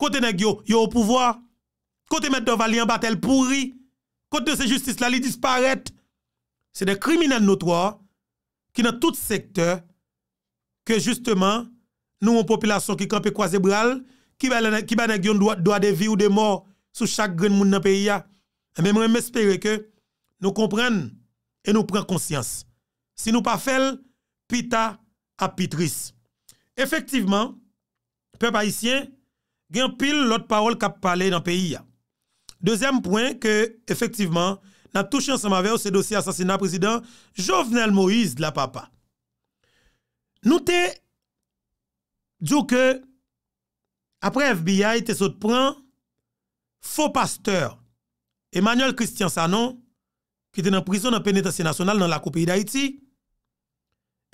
Kote nèk yo, yo ou pouvoi. Kote mète dò vali an batel pouri. Kote dò se justice la, li disparete. Se dè kriminelle nou tòa, ki nan tout sektè, ke justement, nou moun popilasyon ki kanpe kwa zebral, ki ba nèk yo dòa de vi ou de mor sou chak gren moun nan peyi ya. Mèm mèm espere ke nou kompren e nou pren konsyans. Si nou pa fel, pita apitris. Efektiveman, pe pa isyen, gen pile l'autre parole qu'a parlé dans le pays. Deuxième point que, effectivement, avons touché ensemble avec ce dossier assassinat président Jovenel Moïse de la papa. Nous te dit que, après FBI, te saut prend faux pasteur Emmanuel Christian Sanon, qui était en prison dans la pénétration nationale dans la Coupe d'Haïti.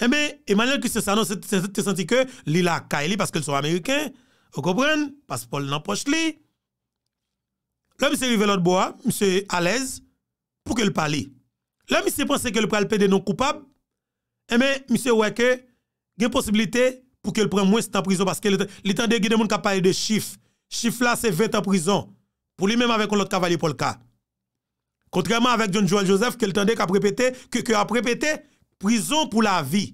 Eh ben, Emmanuel Christian Sanon s'est senti que l'île a parce qu'il sont américain. Ou kopren, paspol nan poch li. La mi se rive lout bo a, mi se alez, pou ke l pali. La mi se pense ke l pral pede non koupab, eme, mi se weke, gen posibilite pou ke l pral mwen sit an prizon, paske li tende gen de moun ka pali de chif. Chif la se vet an prizon. Pou li mem avè kon lout kavali pou l ka. Kontreman avèk John Joël Joseph, ke l tende ka prepete, ke a prepete prizon pou la vi.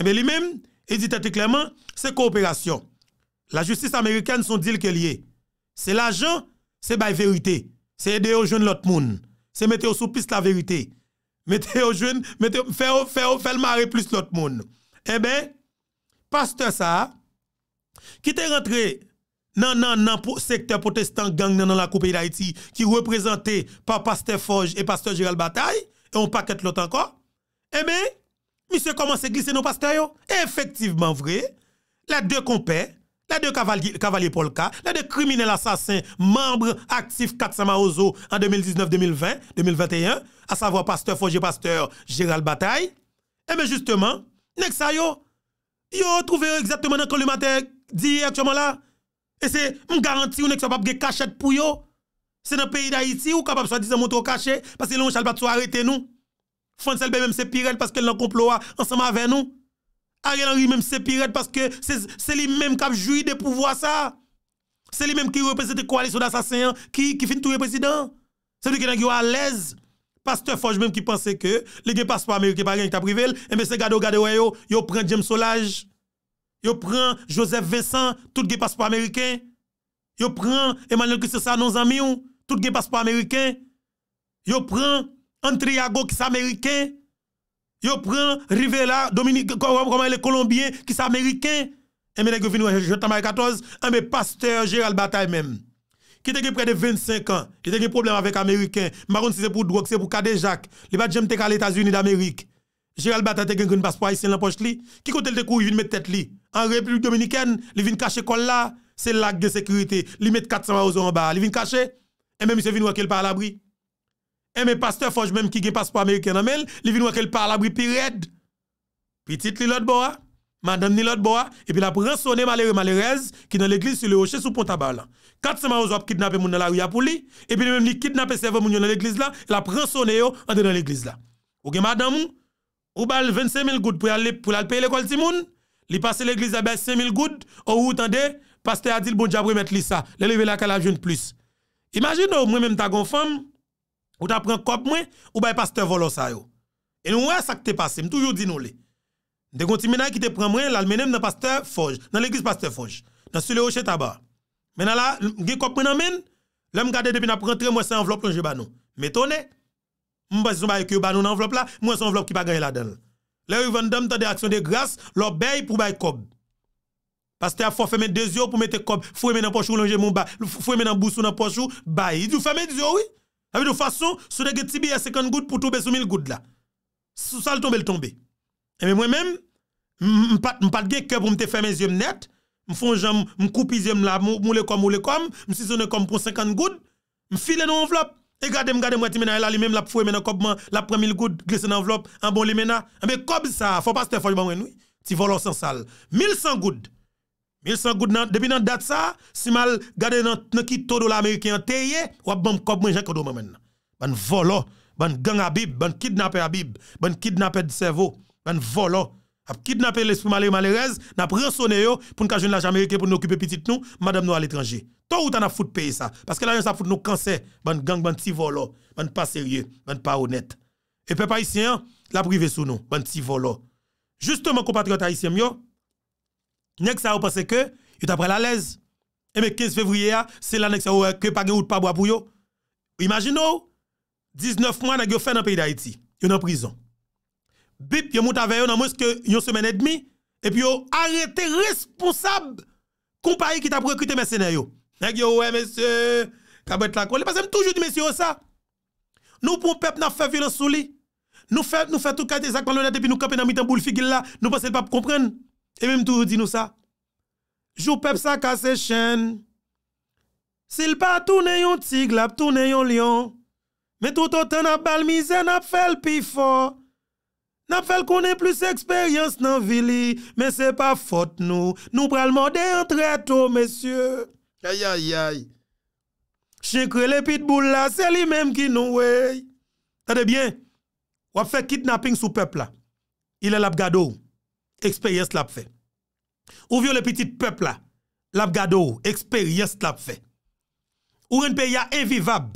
Eme, li mem, edi tati kleman, se ko operasyon. La justice amerikane son dil ke liye. Se la jan, se bay verite. Se ede yo joun lot moun. Se mete yo sou pis la verite. Mete yo joun, mete yo, fel mare plus lot moun. Ebe, eh paste sa, ki te rentre nan nan nan sekte protestant gang nan nan la koupe yi da iti, ki reprezenti pa paste foj e paste jiral batay, e on paket lot anko, ebe, mi se komanse glise nan paste yo. Efectiveman vre, la de konpey, la de kavalye Polka, la de kriminal asasin membre aktif Katsama Ozo en 2019-2020, 2021, a savo Pasteur Fonje Pasteur Gérald Bataille, e eh me justeman, nek sa yo, yo trove yo ekzatman nan kolumate di akchoman la, e se m garanti yo nek sa pap ge kachet pou yo, se nan peyi da iti yo kapap sa dizan moutro kache, pasi loun chal batso arete nou, fon selbe men se pirel paske l nan komplowa ansama ave nou, A gen anri menm sepiret paske se li menm kapjoui de pou vwa sa. Se li menm ki represe te koalisyon asasyen ki fin tou represe dan. Se li gen anri yo a lez. Pasteur Forge menm ki panse ke le gen paspo Amerike pa gen kita privel. E eh mese gado gado yo, yo pren James Solage. Yo pren Joseph Vincent, tout gen paspo Amerike. Yo pren Emmanuel Christos sa non zami ou, tout gen paspo Amerike. Yo pren Antriago ki sa Amerike. Yo pran, rive la, Dominique Corom, koman yle Colombien, ki sa Ameriken, eme dek yo vin wak, jota Marie XIV, eme pasteur Gérald Batae mem. Ki teke pre de 25 an, ki teke problem avèk Ameriken, maroun si se pou drok, se pou KD Jacques, li ba djem teka l'Etats-Unis d'Amerik. Gérald Batae teke yon paspo a yisè l'ampoche li, ki kote l dekou yon met tèt li. An Republik Dominiken, li vin kache kon la, se l lak de sekurite, li met 400 arouzo an ba. Li vin kache, eme mse vin wak el pa al abri. Eme eh, pasteur fòj mèm ki gen paspò Amerikè nan mèl, li vin wakèl parlabri pi red. Pi tit li lòd bo a, madame ni lòd bo a, e pi la pou ren sonè malère malèrez ki nan l'Eglise sou le oche sou ponta bar lan. Kat seman wòz wòp kidnapè moun nan la ouya pou li, e pi ne mèm ni kidnapè seve moun yo nan l'Eglise la, la pou ren sonè yo an de nan l'Eglise la. Ou gen madame, ou bal 25.000 gout pou lal peye l'ekol ti moun, li pase l'Eglise abèl 5.000 gout, ou ou tande, pasteur a di l'bonjabre met li sa, le bon leve la kalajoun plis. Ou ta pren kop mwen, ou bay pasteur volos a yo. E nou wè sa ki te pase, m toujou di nou le. De konti menay ki te pren mwen, lal menem nan pasteur foj. Nan l'eglis pasteur foj. Nan sile yo che taba. Menala, ge kop mwen nan men, lè m gade depi nan prentre, mwen se anvlop lonje banon. Metone, mwen se anvlop ki pa ganye la den. Lè yu vandam tan de aksyon de gras, lò bay pou bay kop. Pasteur fò fè men dezyo pou mette kop, fò men anpò chou lonje moun ba, fò men anpò chou nanpò chou bay. Yu fè men dezy A mi do fason, sou de ge tibi e 50 goud pou toube sou 1000 goud la. Sou sal tombe l tombe. E mi mwen men, m pat ge ke pou m te ferme zyem net, m fon jan m koupi zyem la, m ou le kom, m ou le kom, m si zyone kom pou 50 goud, m file nou envelop, e gade m gade m weti mena e la li bon men la pou fwe mena kob man, la premil goud, glise nan envelop, an bon li mena, a mi kob sa, fwa pa se te fwa jman wè nou, ti volo san sal. 1100 goud. gouttes depuis dans date ça, si mal garder dans dans qui taux dollar américain payé, ou bon mwen moi j'ai mwen men Ban volo, ban gang Habib, ban kidnapper bib ban kidnapper de cerveau, ban volo. A kidnapper l'esprit malé malheureuse, n'a rançonné yo pour nous cacher l'argent américain pour nous occuper petit nous, madame nous à l'étranger. Toi ou t'en a foutu payer ça parce que là ça fout nos cancers. ban gang ban petit volo, ban pas sérieux, ban pas honnête. Et peuple haïtien, la privé sous nous, ban petit volo. Justement compatriotes haïtiens yo, Nèk sa ou pase ke, yo ta pre la lez. Eme 15 fevriye ya, se la nèk sa ou ke pa gen ou te pa bo apou yo. Imagin nou, 19 mwan nèk yo fe nan peyi da Haiti. Yo nan prison. Bip, yo mouta veyo nan mouske yon semen et demi, epi yo arete responsab kompaye ki ta prekute mèsenè yo. Nèk yo, wè mèse, kabèt la kon, lè pasèm toujou di mèse yo sa. Nou pou mpep nan fev yon souli. Nou fe tout kate zakman lò nete pi nou kapè nan mitan bou l'fi gila, nou pasèl pa pou komprenn. E mi mtou di nou sa. Jou pep sa kase chen. Se l pa toune yon tig lap, toune yon lion. Me toutotan ap balmize, nap fel pifon. Nap fel konen plus eksperyans nan vili. Men se pa fot nou. Nou pralman de yon treto, mesye. Ay, ay, ay. Chinkre le pitbou la, se li menm ki nou wey. Tade bien. Wap fe kidnapping sou pep la. Ile lap gado ou. Eksperyens lap fe. Ou vyo le pitit pepla, lap gade ou, eksperyens lap fe. Ou ren peya evivab,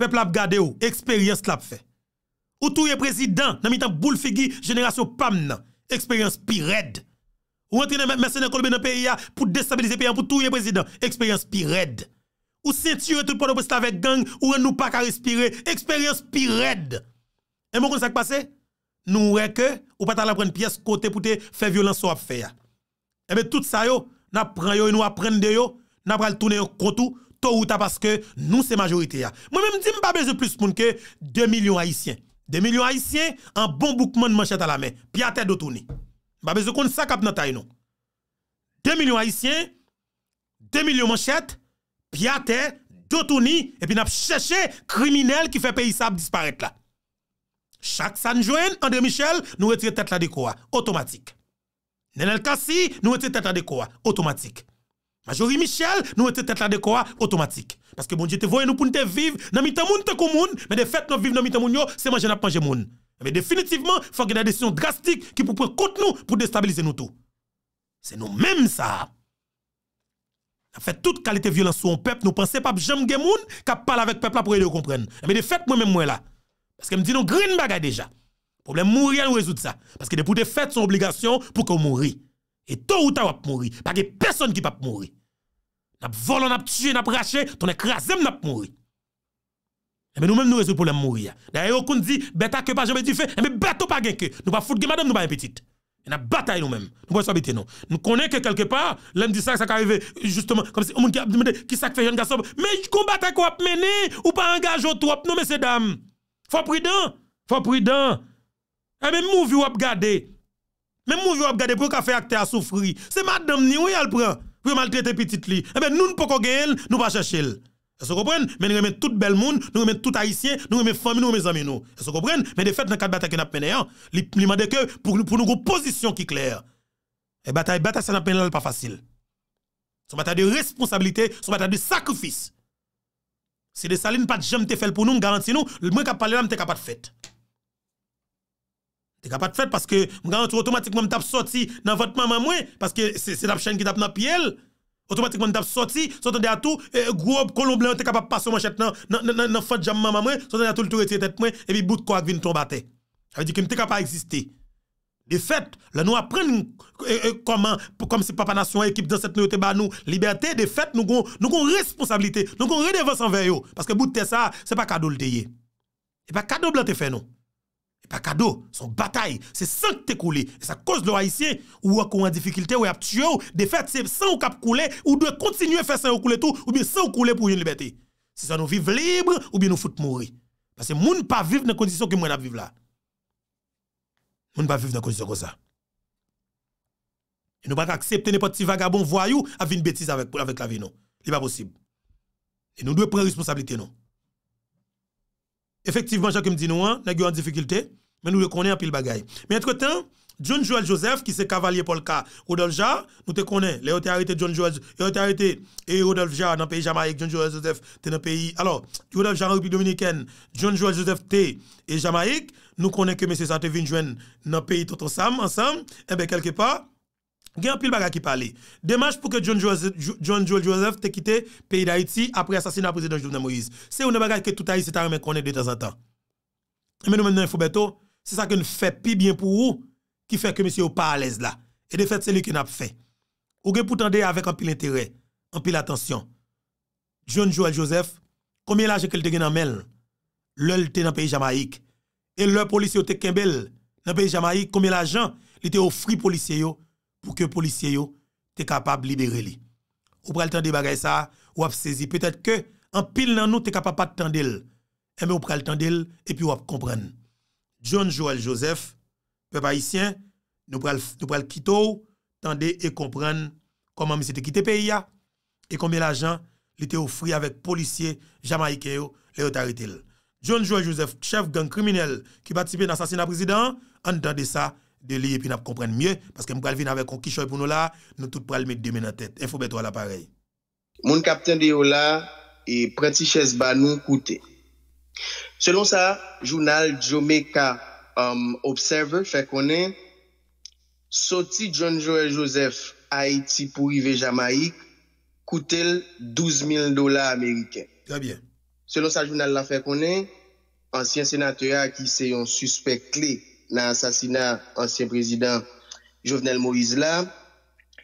pepla ap gade ou, eksperyens lap fe. Ou touye prezidant, nan mitan boule figi, jenerasyon pam nan, eksperyens pi red. Ou rentre nan mersenè kolbe nan peya, pou destabilize peyan, pou touye prezidant, eksperyens pi red. Ou sentyre tout podo prezidavek gang, ou ren nou pak a respire, eksperyens pi red. Eman kon sa k pase? Nou reke ou pata la pren piyes kote pou te fe violansou ap fe ya. Ebe tout sa yo, nap pre yo yon wap pren de yo, nap pral toune yon koto, tou ou ta paske nou se majorite ya. Mwen mwen di mba beze plus moun ke 2 milyon Haitien. 2 milyon Haitien, an bon boukman manchet a la men, pi ate do toune. Ba beze kon sak non. ap nota yon. 2 milyon Haitien, 2 milyon manchet, pi ate do toune, epi nap cheche kriminel ki fe pe yisa ap disparek la. Chak Sanjouen, André Michel, nou retire tèt la dekoua, otomatik. Nenel Kassi, nou retire tèt la dekoua, otomatik. Majori Michel, nou retire tèt la dekoua, otomatik. Paske bon di te voye nou pou nte vive, nanmite moun te kou moun, men de fèt nou vive nanmite moun yo, se manje nap manje moun. Men definitivman, fòk gen a desisyon drastik ki pou prè kout nou, pou destabilize nou tou. Se nou menm sa. Na fèt tout kalite violansou an pep, nou panse pa bjèm gen moun, ka pal avèk pep la pou e de kompren. Men de fèt mwen men mwen la. Parce que me dit nous green bagage déjà. Problème mourir nous résoudre ça parce que pour te faire son obligation pour qu'on mourir. Et tôt ou tard on mourir parce que personne qui va mourir. N'a volé, n'a tué, n'a raché, ton écrasé n'a mourir. Mais nous même nous résout le problème mourir. D'ailleurs, on dit, bêta que pas jamais tu fait mais bateau pas gain que. Nous pas foutre madame, nous pas petite. Nous bataille nous-mêmes. Nous pas s'habiter non. Nous connaissons que quelque part, l'homme dit ça, ça arrive justement, comme si on qui demandait qui ça fait jeune garçon. Mais combat qu'on a mené ou pas engager trop, non, messieurs dames. Fopri dan, fopri dan. Eh, e men mouvi wap gade, men mouvi wap gade pou ka fe akte a soufri. Se madam ni wè al pran, pou yon malte te pitit li. E men nou npo ko gen, nou pa chache el. E se kopren, men remen tout bel moun, nou remen tout haisyen, nou remen fami nou, men zami nou. E se kopren, men defet nan kat batak yon apmene an, li mande ke pou nou go pozisyon ki kler. E batak, batak se napmene lal pa fasil. Sou batak de responsabilite, sou batak de sakrifis. Se de saline pat jam te fel pou nou, m garanti nou, mwen kap pale la m te kapat fet. Te kapat fet paske m garanti ou otomatikman m tap soti nan votman man mwen, paske se tap chen ki tap nan piel, otomatikman m tap soti, sotan de atou, e grob kolon blan te kapat paso man chet nan fot jam man man mwen, sotan de atou l toureti etet mwen, e bi bout kwa gvin ton bate. J avi di ki m te kapat existi. De fèt, la nou apren koman, euh, euh, kom non. si papa nasyon ekip dan set nou te ba nou, libertè, de fèt, nou kon responsabilité, nou kon redevan san vè yo, paske bout te sa, se pa kado lte ye. E pa kado blante fè nou. E pa kado, son batay, se san te koulé, e sa koz lo a isi, ou wakou an difikilte, ou ap tiyou, de fèt, se san ou kap koulé, ou dwe kontinuè fè san ou koulé tou, ou bi san ou koulé pou yon libertè. Se sa nou viv libre, ou bi nou foute mouri. Pase moun pa viv nan kondisyon ki mwen ap viv la. Moun pa viv nan konjisyon kon sa. E nou bak aksepte ne pot ti vagabon voyou avin betis avèk pou avèk la vi nou. Li pa posib. E nou dwe pre responsabilite nou. Efektivman chanke mdi nou an, nagyo an difikilte. Men nou de konen apil bagay. Men entre tan... John Joel Joseph, qui c'est cavalier Polka, Rodolphe Jarre, nous te connaissons. les autorités arrêté John Joel, les arrêté Rodolphe Jarre dans le pays Jamaïque, John Joel Joseph, t'es dans le pays. Alors, Rodolphe Jarre en République Dominicaine, John Joel Joseph, t'es et Jamaïque, nous connaissons que M. ça te joindre dans le pays tout ensemble, ensemble, eh et bien quelque part, il y a un pile qui parle. Démarche pour que John Joel Joseph te quitté pays d'Haïti après assassinat président Jovenel Moïse. C'est une bagarre que tout Haïti t'a connaît de temps en temps. Mais nous maintenant, il faut c'est ça qui ne fait plus bien pour vous ki fè kemise yo pa alèz la, e de fèt se li ken ap fè. Ou gen pou tende avèk an pil l'interè, an pil l'atensyon. John Joel Joseph, komye l'ajen ke l te gen an men, lòl te nan peyi Jamaik, e lòl polisye yo te kembèl nan peyi Jamaik, komye l'ajen li te ofri polisye yo, pou ke polisye yo te kapab libere li. Ou pral tende bagay sa, wap sezi, peyètè ke an pil nan nou te kapab pat tendel, eme ou pral tendel, e pi wap kompren. John Joel Joseph, Pe pa isyen, nou pral kitou, tande e kompren koman mi se te kite pe iya, e koman la jan lite ou fri avèk polisye jamaike yo, le otare til. John Joy Joseph, chef gang kriminel ki batispe nan sasina prezident, an tande sa, de liye pi nap kompren mye, paske mou pral vin avèk kon kishoy pou nou la, nou tout pral met demè nan tèt. Info beto ala parey. Moun kapten de yo la, e preti ches ba nou koute. Selon sa, jounal Jomeka Um, observer fè konè, soti John Joël Joseph Haiti pou rive Jamaik, koutel 12 000 dola Ameriken. Selon sa jounal la fè konè, ansyen senatoria ki se yon suspect kli nan ansasina ansyen prezident Jovenel Moizela,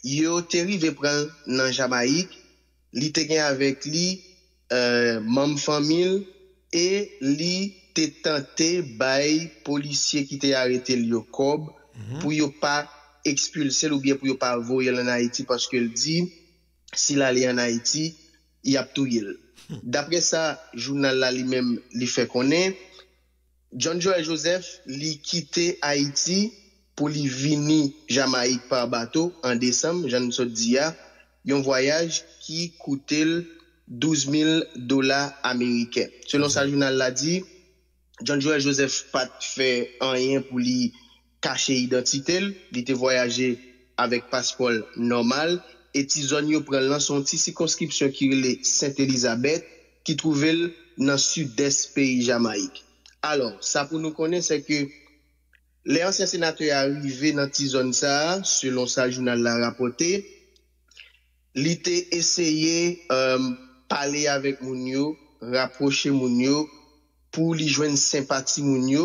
yo teri vepran nan Jamaik, li te gen avèk li euh, mam famil e li te tante bay polisye ki te arete lyo kob mhm. pou yo pa ekspulse l ou biye pou yo pa avoye l an Haiti paske l di, si l ale an Haiti, y ap tou yil. Hmm. D apre sa, jounal la li mem li fe konen, John Joël Joseph li kite Haiti pou li vini Jamaik par bato an Desem, jan mso di ya, yon voyaj ki koute l 12 000 dola Amerike. Selon sa mhm. jounal la di... John Joël Joseph Pat fè anyen pou li kache identitel. Li te voyaje avèk paspol normal. Et ti zon yo pren lan son ti sikonskipsyon ki li le Saint Elizabeth ki trouvel nan sud-est peyi Jamaik. Alors, sa pou nou konen se ke le ansen senatoye arive nan ti zon sa, selon sa jounal la rapote, li te eseye euh, pale avèk moun yo, raproche moun yo, pou li jwen sempati moun yo,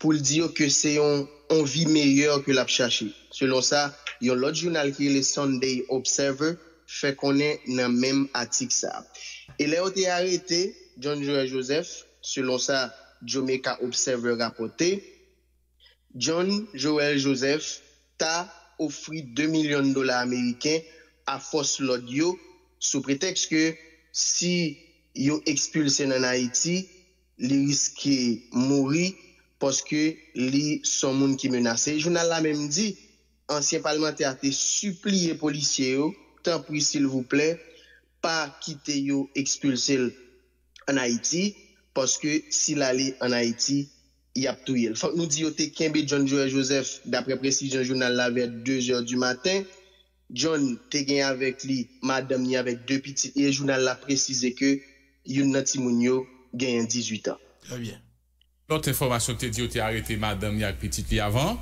pou li diyo ke se yon anvi meyyor ke lap chache. Selon sa, yon lot jounal ki le Sunday Observer fe konen nan menm atik sa. E le o te arete, John Joel Joseph, selon sa Jamaica Observer rapote, John Joel Joseph ta ofri 2 milyon dola Ameriken a fos lot yo, sou preteks ke si yon ekspulse nan Haiti, li riske mouri poske li son moun ki menase. Jounal la menm di, ansyen palman te ate supliye polisye yo, tanpou s'il vous plen, pa kite yo ekspulsel an Haiti, poske si la li an Haiti, yap tou yel. Fak nou di yo te kenbe John Joet Joseph, dapre presisyon, jounal la vek 2 or du maten, John te gen avèk li, madam ni avèk 2 pitit, e jounal la prezise ke, yon nati moun yo, gen yon 18 an. Lote informasyon te di yo te arete madame ni ak pitit li avan,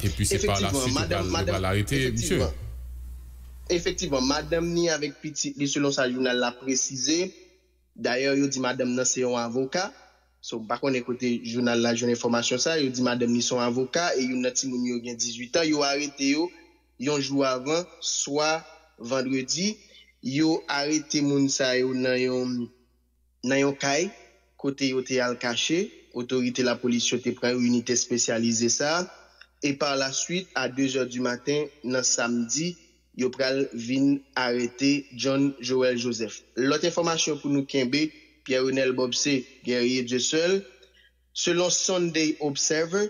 e pi se pa la sisi bal arete, msye? Efektivon, madame ni selon sa jounal la prezise, daye yo di madame nan se yon avoka, so bakon ekote jounal la jounal informasyon sa, yo di madame ni son avoka, e yo nati moun yo gen 18 an, yo arete yo yon jou avan, swa vendredi, yo arete moun sa yo nan yon nan yon kaj, kote yo te al kache, otorite la polis yo te pre, ou yon te spesyalize sa, e par la suite, a 2 jor du matin, nan samdi, yo pre vin arete John Joel Joseph. Lot informasyon pou nou kenbe, Pierre-Renel Bobse, gerye de sol, selon Sunday Observer,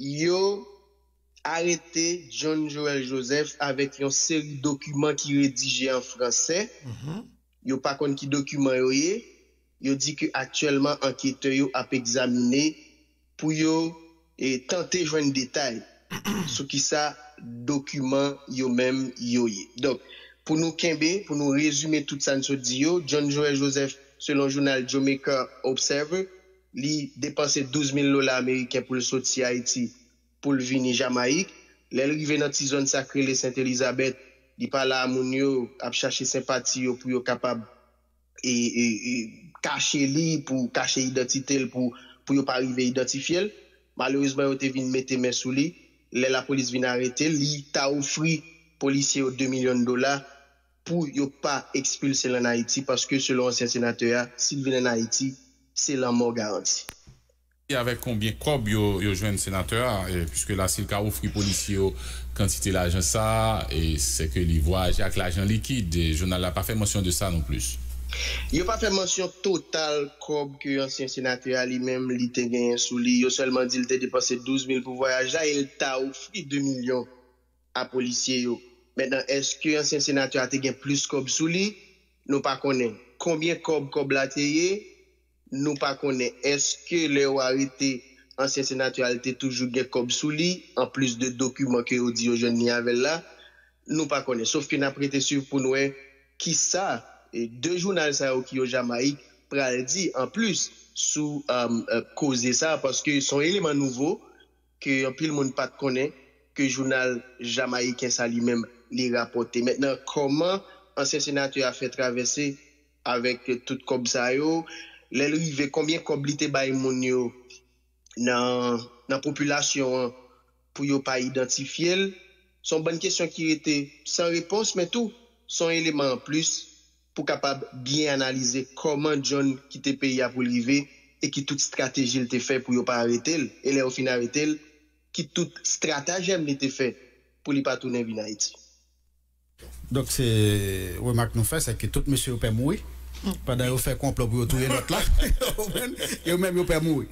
yo arete John Joel Joseph avèk yon seri dokumen ki redije an fransè, mhm, Yo pa kon ki dokumen yo ye, yo di ki aktuelman ankyete yo ap examine pou yo e tante jwen detay sou ki sa dokumen yo men yo ye. Donk, pou nou kembe, pou nou rezume tout san so di yo, John Joseph selon jounal Jomeka Observer, li depanse 12 000 lola Amerike pou le sot si Haiti pou le vini Jamaik. Le li ven nan ti zon sakre le Saint Elizabeth. I pa la moun yo ap chache sempati yo pou yo kapab e, e, e kache li pou kache idoti tel pou yo pa rive idoti fiel. Malouzman yo te vin mette men sou li, le la polis vin arete, li ta oufri polisye yo 2 milyon dola pou yo pa ekspulse lan Haiti paske selon ansyen senator ya, si vin lan Haiti, se lan mor garanti. avèk konbyen kob yo jwen senatèr puisque la sil ka oufri polisye yo kantite la jen sa e se ke li voaj ak la jen likid e jounal la pa fè mensyon de sa non plush yo pa fè mensyon total kob ki yon senatèr a li menm li te genyen sou li yo selman di lte depanse 12 mil pou voyaj a e lta oufri 2 milyon a polisye yo mèndan eske yon senatèr a te gen plus kob sou li nou pa konen konbyen kob kob la te ye Nou pa kone, eske le ou arite ansen senatyo alite toujou ge kob sou li, an plus de dokumen ke ou di yo jen ni avel la, nou pa kone, sauf ke nan prete surpounwe ki sa, de jounal sa yo ki yo Jamaik, pral di an plus sou koze sa, paske son eleman nouvo, ke an pil moun pat kone, ke jounal Jamaik sa li men li rapote. Metnen, koman ansen senatyo a fe travese avèk tout kob sa yo, lè l'IV kombyen kob li te bay moun yo nan populasyon pou yo pa identifye l, son ban kèsyon ki rete san repons men tou, son eleman an plus pou kapab biye analize koman John ki te pe ya pou l'IV e ki tout stratejil te fe pou yo pa arete l, e lè ou fin arete l ki tout stratejem li te fe pou li patounen vi na iti. Donk se wè mak nou fè, se ke tout mè sè yo pe moui, Pendant que vous faites complot pour retourner notre là, vous même vous pouvez mourir.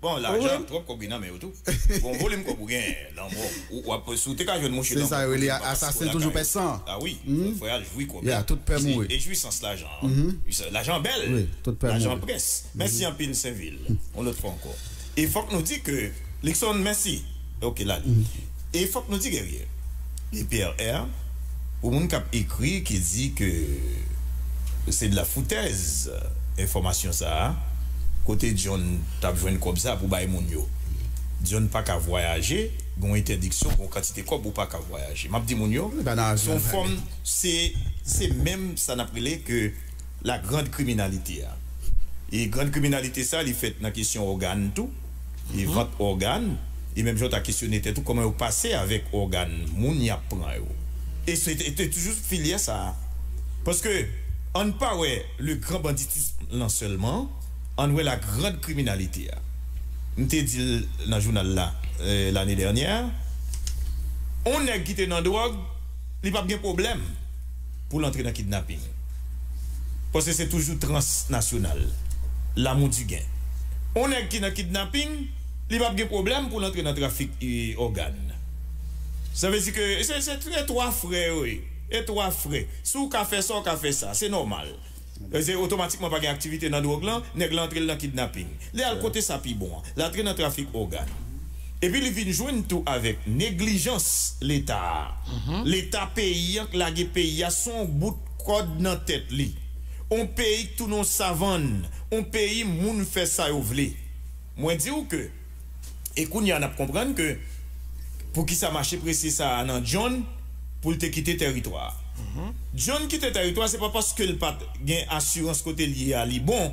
Bon, l'argent, trop combiné, mais tout. Bon, volume me vous gagnez, hein, l'amour. Ou après, sous tes cas, je ne C'est ça, il assassin toujours personne. Ah oui, hmm. il faut jouer comme ça. Tout peut mourir. Et jouissance, hmm. l'argent. L'argent belle. Oui, tout peut L'argent presse. Merci hmm. en pile Saint-Ville. On le trouve encore. Et il faut que nous dit que, Lixon, merci. Ok, là. Et il faut que nous dit que Les PRR, au monde qui a écrit, qui dit que c'est de la foutaise information ça hein. côté John besoin de comme ça pour bailler mon yo John pas qu'à voyager bon interdiction bon quantité quoi pour pas qu'à voyager m'a dit mon yo ben, son hein. forme c'est c'est même ça n'a que la grande criminalité hein. et grande criminalité ça il fait dans question organe tout il mm organe et même t'ai questionné tout comment vous passez avec organe moun y et c'était toujours filière ça parce que an pa we le gran banditisme lan selman, an we la gran kriminalite ya. Mite dil nan jounal la, euh, l'anè lèrnyèr, onè gite nan drog, li pa gen problem pou l'antre nan kidnapping. Pò se se toujou transnasyonal, la mou du gen. Onè gite nan kidnapping, li pa gen problem pou l'antre nan trafik yi euh, ogan. Sa vezi ke, se tre to a fre wey, Etwa fre, sou ka fe sa, ka fe sa. Se normal. Ze otomatikman pa gen aktivite nan ou glan, ne glan tre la kidnapping. Le al kote sa pi bon. La tre nan trafik ou gan. E pi li vin jwen tou avek neglijans l'Etat. L'Etat peyi ak lage peyi a son bout krod nan tet li. On peyi tou non savon. On peyi moun fe sa ou vle. Mwen di ou ke? Ekoun yon ap kompran ke pou ki sa mache prese sa nan John, pou l te kite teritwa. Djon kite teritwa, se pa paske l pat gen asyranse kote liye a li bon,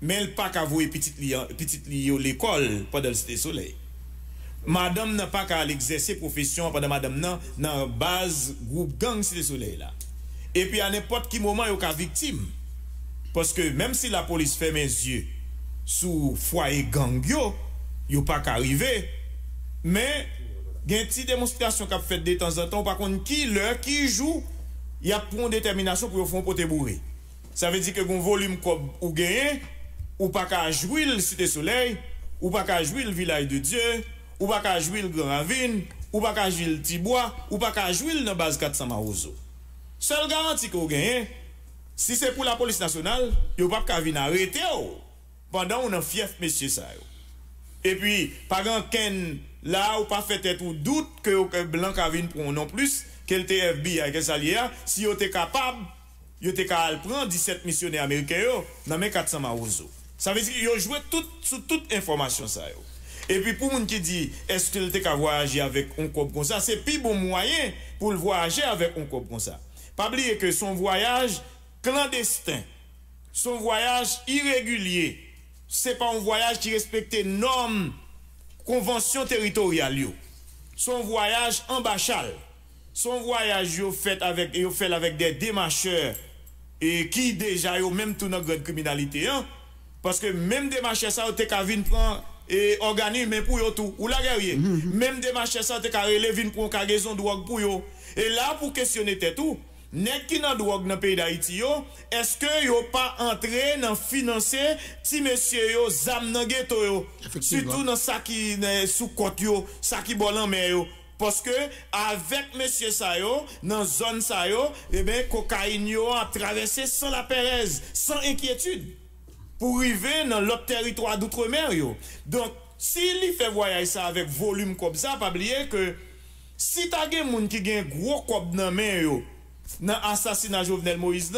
men l pa kavou e pitit liyo l ekol, padel si te soley. Madame nan pa kal egzese profesyon, padel madame nan, nan baz group gang si te soley la. E pi an epot ki mouman yo ka viktim, paske menm si la polis fe men zye, sou fwa e gang yo, yo pa ka rive, men, gen ti demonstrasyon kap fèd de tan zan tan, w pa kon ki lè, ki jou, yap proun determinasyon pou yo fon potè bourè. Sa ve di ke goun volume kòp ou genye, ou pa ka jwil Site Soleil, ou pa ka jwil Vilay de Dieu, ou pa ka jwil Grand Vigne, ou pa ka jwil Tibwa, ou pa ka jwil nan Bazgat Samarouzo. Sol garanti ke ou genye, si se pou la polis nasyonal, yo pa pa ka vin arrete yo, pandan ou nan fief mes chesay yo. E pi, par an ken la ou pa fet et ou dout, ke ou ke blan ka vin proun non plus, ke lte FB a ge sali ya, si yo te kapab, yo te ka alpran, 17 misyoner Amerike yo, nan men 400 ma ouzo. Sa vezi ki yo jwè tout sou tout informasyon sa yo. E pi pou moun ki di, eske lte ka voyaje avek onkop kon sa, se pi bon mwayen pou l voyaje avek onkop kon sa. Pabli e ke son voyaj klandestin, son voyaj iregulye, Se pa ou voyaj ki respekte norm konvansyon teritorial yo. Son voyaj ambachal. Son voyaj yo fèl avèk de demacheur. E ki deja yo mèm tou nan grèd kriminalite. Paske mèm demache sa ou te ka vin pran e organi mèm pou yo tou. Ou la gèrye. Mm-hmm. Mèm demache sa ou te ka rele vin pran kage zondou ak pou yo. E la pou kèsyonete tou. Nèk ki nan dwog nan peyi da iti yo, eske yo pa antre nan finanse ti mesye yo zam nan geto yo. Soutou nan sa ki soukot yo, sa ki bolan men yo. Poske, avèk mesye sa yo, nan zon sa yo, ebè, eh kokain yo a travese san la perez, san enkyetude. Pou rive nan lop teritwa doutre mer yo. Donk, si li fe voyay sa avèk volyum kop za, pa bliye ke, si tagè moun ki gen gwo kop nan men yo, dans l'assassinat Jovenel Moïse,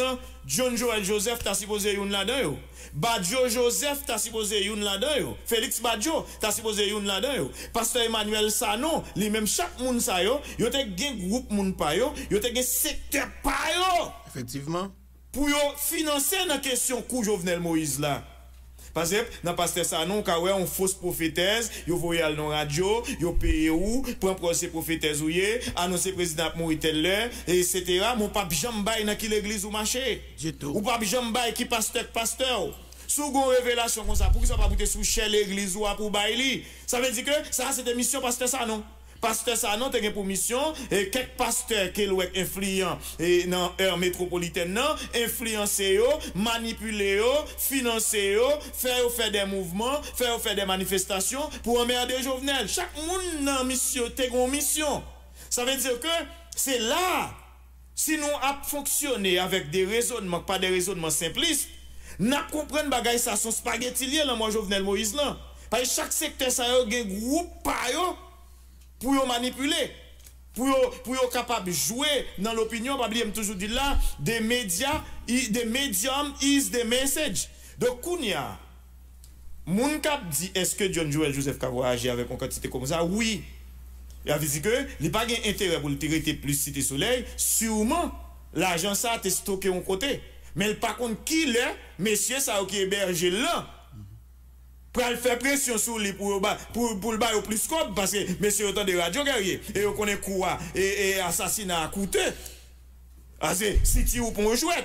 John Joel Joseph t'a supposé yon là-dedans. Badjo Joseph t'a supposé yon là-dedans. Félix Badjo t'a supposé yon là-dedans. Pasteur Emmanuel Sanon, lui-même, chaque monde sa yo, a te gen groupe moun pa yo, te gen secteur pa yo. Effectivement. Pour financer la question de Jovenel Moïse Pasep nan paste sa anon ka we an fos profetez, yo voyal nan radyo, yo peye ou, pren pronse profetez ou ye, anonse prezidant mou itel le, et cetera, moun pap jambay nan ki l'egliz ou mache, ou pap jambay ki pastek paste ou, sou goun revelasyon kon sa pou ki sa pa boute sou chè l'egliz ou apou bay li, sa ve di ke sa a sete misyon paste sa anon. Pastè sa nan te gen pou misyon... E Kèk pastè ke louèk inflian e nan er metropolitè nan... Infliansè yo... Manipulè yo... Finansè yo... Fè ou fè dè mouvment... Fè ou fè dè manifestasyon... Pou an mè a dè jovenel... Chak moun nan misyon te gen pou misyon... Sa vè dir ke... Se la... Si nou ap fonksyonè avèk de rezonman... Pa de rezonman simplist... Nap kompren bagay sa son spagètilè... La mwen jovenel Moïse lan... Paye chak sekte sa yo gen woupa yo... Pou yon manipule, pou yon kapab jwe nan l'opinyon, Babli yon toujou di la, de media, de medium is the message. Do koun ya, moun kap di, eske John Joel Joseph Kavoua aje avek an katite koum sa? Oui. Ya vizi ke, li pa gen entere pou l'iterite plus site souley, souman, la jansa te stoke yon kote. Mel pa kont ki le, mesye sa ou ki eberje lan. Wè al fè presyon sou li pou l'bay ou plis kob, paske mè sè yon ton de radyo gè rye, e yon konè kouwa, e, e asasina akoute, a zè, si ti ou pon jwè.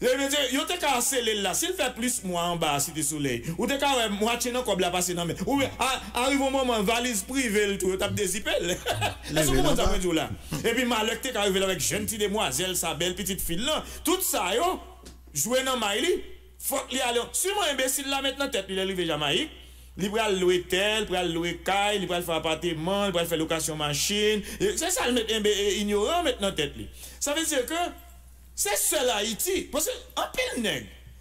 Yon te ka ase lè la, si l fè plis mwa an ba, si ti sou lè, ou te ka mwa tchè nan kob la pasè nan mè, ou mè, a, arivo mwa mwen valiz privel, tou yo tap dezipe lè. E sou pou mwen sa mwen djou la. E pi malek te ka rive lò, jen ti de mwa, zèl sa bel piti fil lò. Tout sa yo, jwè nan ma Fok li alyon, si mwen imbesid la met nan tet li le li ve jamaik Li pou yal loue tel, pou yal loue kay, li pou yal fapate man, li pou yal fapate lokasyon man chine e, Se sa mwen imbe e, ignoran met nan tet li Sa vezir ke, se se la iti, mwen se apil neng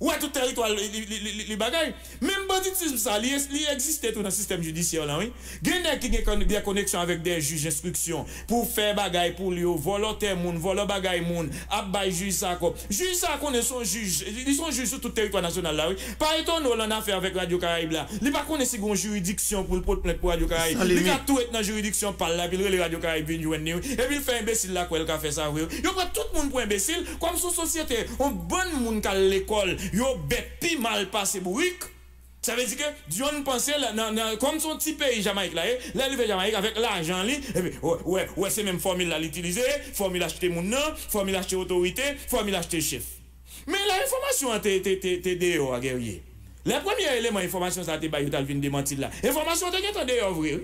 Ou a tout teritwa li bagay Memboditism sa li existen Tou nan sistem judisyon la Genè ki genè koneksyon avèk den juj Instruksyon pou fè bagay pou li yo Volote moun, volote bagay moun Abbay juj sa akon Juj sa akon e son juj Li son juj sou tout teritwa nasyonal la Pariton ou lan afer avèk Radio Karayib la Li bakon e si gon juridiksyon pou l'pote plèk pou Radio Karayib Li ka tou et nan juridiksyon pal la Pi lè Radio Karayib vin jou en ni E pi fè imbesil la kwen l ka fè sa vwe Yo prè tout moun pou imbesil Kwa m sou sosyete Ou bon moun yo bet pi mal pase bou wik. Sa vezi ke, diyon nou pense, kon son ti peyi Jamaik la e, la eh, li ve Jamaik avek la ajan eh li, we se menm formil la li itilize, formil achete moun nan, formil achete otorite, formil achete chef. Men la informasyon te deyo a gerye. La premye eleman informasyon sa te bayi ou talvin de manti la. Informasyon te gen ton deyo vri.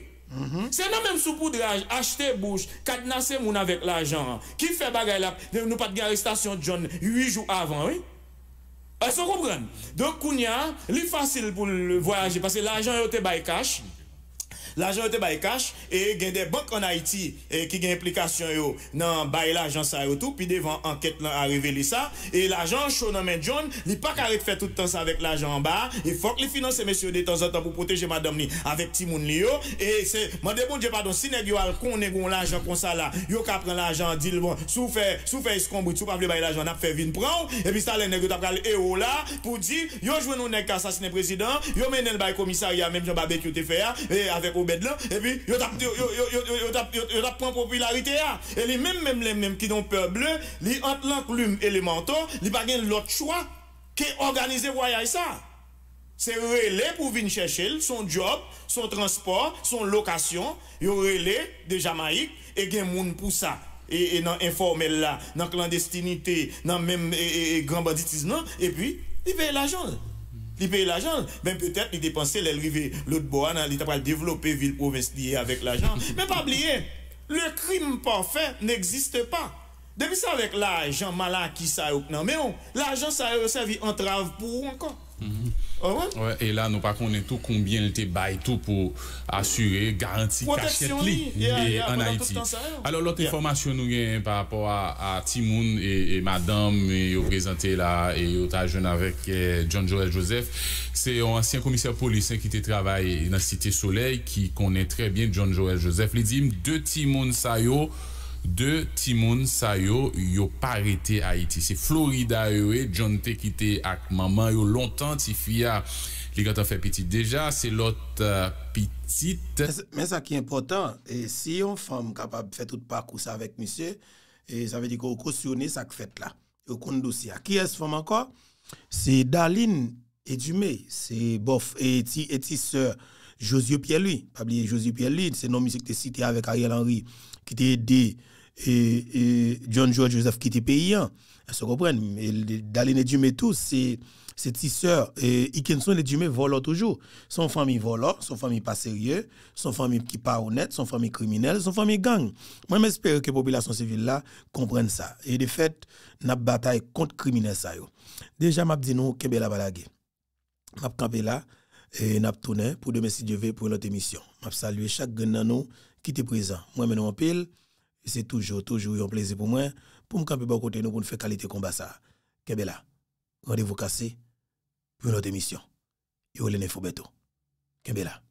Se nan menm mm-hmm. soupoudraj, achete bouch, kat nasen moun avek la ajan, ki fe bagay la, nou pat gen arrestasyon John yu jou avan, yu jou avan, est se qu'on Donc, il est facile pour le voyager parce que l'argent est au cash. l'agent ou te baye kache, e gen de bank an Haiti, e ki gen implikasyon yo nan baye l'agent sa yotou, pi devan anket lan a revele sa, e l'agent chou nan men John, li pa kare te fè tout tan sa vek l'agent ba, e fok li finanse men sio de tan zan tan pou proteje madam ni avek ti moun li yo, e se, man de bon je padon, si neg yo al kon negon l'agent kon sa la, yo ka pren l'agent, dil bon sou fe, sou fe eskombo, sou pa vle baye l'agent ap fe vin pran, epi sa le neg yo tap kal e yo la, pou di, yo jwen nou neg kasa sinè prezident, yo menen bed la, epi yo tap yo tap pon popularite a e li menm menm menm ki don peble li ant lank lum elemantor li bagen lot chwa ki organize voyay sa se re le pou vin chèchèl son job, son transport, son lokasyon yo re le de Jamaik e gen moun pou sa e nan informel la, nan klandestinite nan menm e grand banditisman non? epi li vey la jol... Li paye l'ajan, ben peut-être li dépenser l'elrivé l'outboan An li tapal devlopé vil pou vestiye avèk l'ajan Men pa blye, le krim pa fè n'existe pa Demi sa avèk l'ajan mala ki sa yok nan Men yon, l'ajan sa yosevi antrav pou wankan E la nou pa konen tou konbyen lte bay tou pou asyre garanti kachet li en Haiti. Alors lote informasyon nou gen par rapport a Timoun et madame yo prezente eh, la yo ta jen avèk John Joël Joseph. Se ansyen komisyen polisen ki te travay nan Siti Soleil ki konen trè bien John Joël Joseph. Li dim, de Timoun Sayo... de timoun sayo yo parete Haiti. Se Florida ewe, John te kite ak maman yo lontan, ti fiya li gata fe piti. Deja, se lot uh, piti. Men sa ki important, e si yon fam kapab fetout pakousa vek misye, e sa ve di ko kousyone sak fet la. Yo koun dosya. Ki es fam anko? Se Darlene Edumé, se bof eti e se Josie Pieloui, pa bli Josie Pieloui, se nom misye ki te site avek Ariel Henry, ki te ede... et, John George Joseph qui était paysan. Se comprennent. D'aller les Dumé tous, c'est ses et Ikenson les Dumé volent toujours. Son famille volant, son famille pas sérieux, son famille qui pas honnête, son famille criminelle, son famille gang. Moi, j'espère que la population civile là comprenne ça. Et de fait, n'a bataille contre criminels ça Déjà, m'a dit nous, kembe la balage. M'a campé là, et n'a pour demain si Dieu pour notre émission. M'a saluer chaque gagnant nous qui était présent. Moi, maintenant, pile. Et c'est toujours, toujours un plaisir pour moi, pour me camper bon côté nous, pour faire qualité combat ça. Kebela Rendez-vous cassé pour notre émission. Et l'avez l'info bientôt. Kebela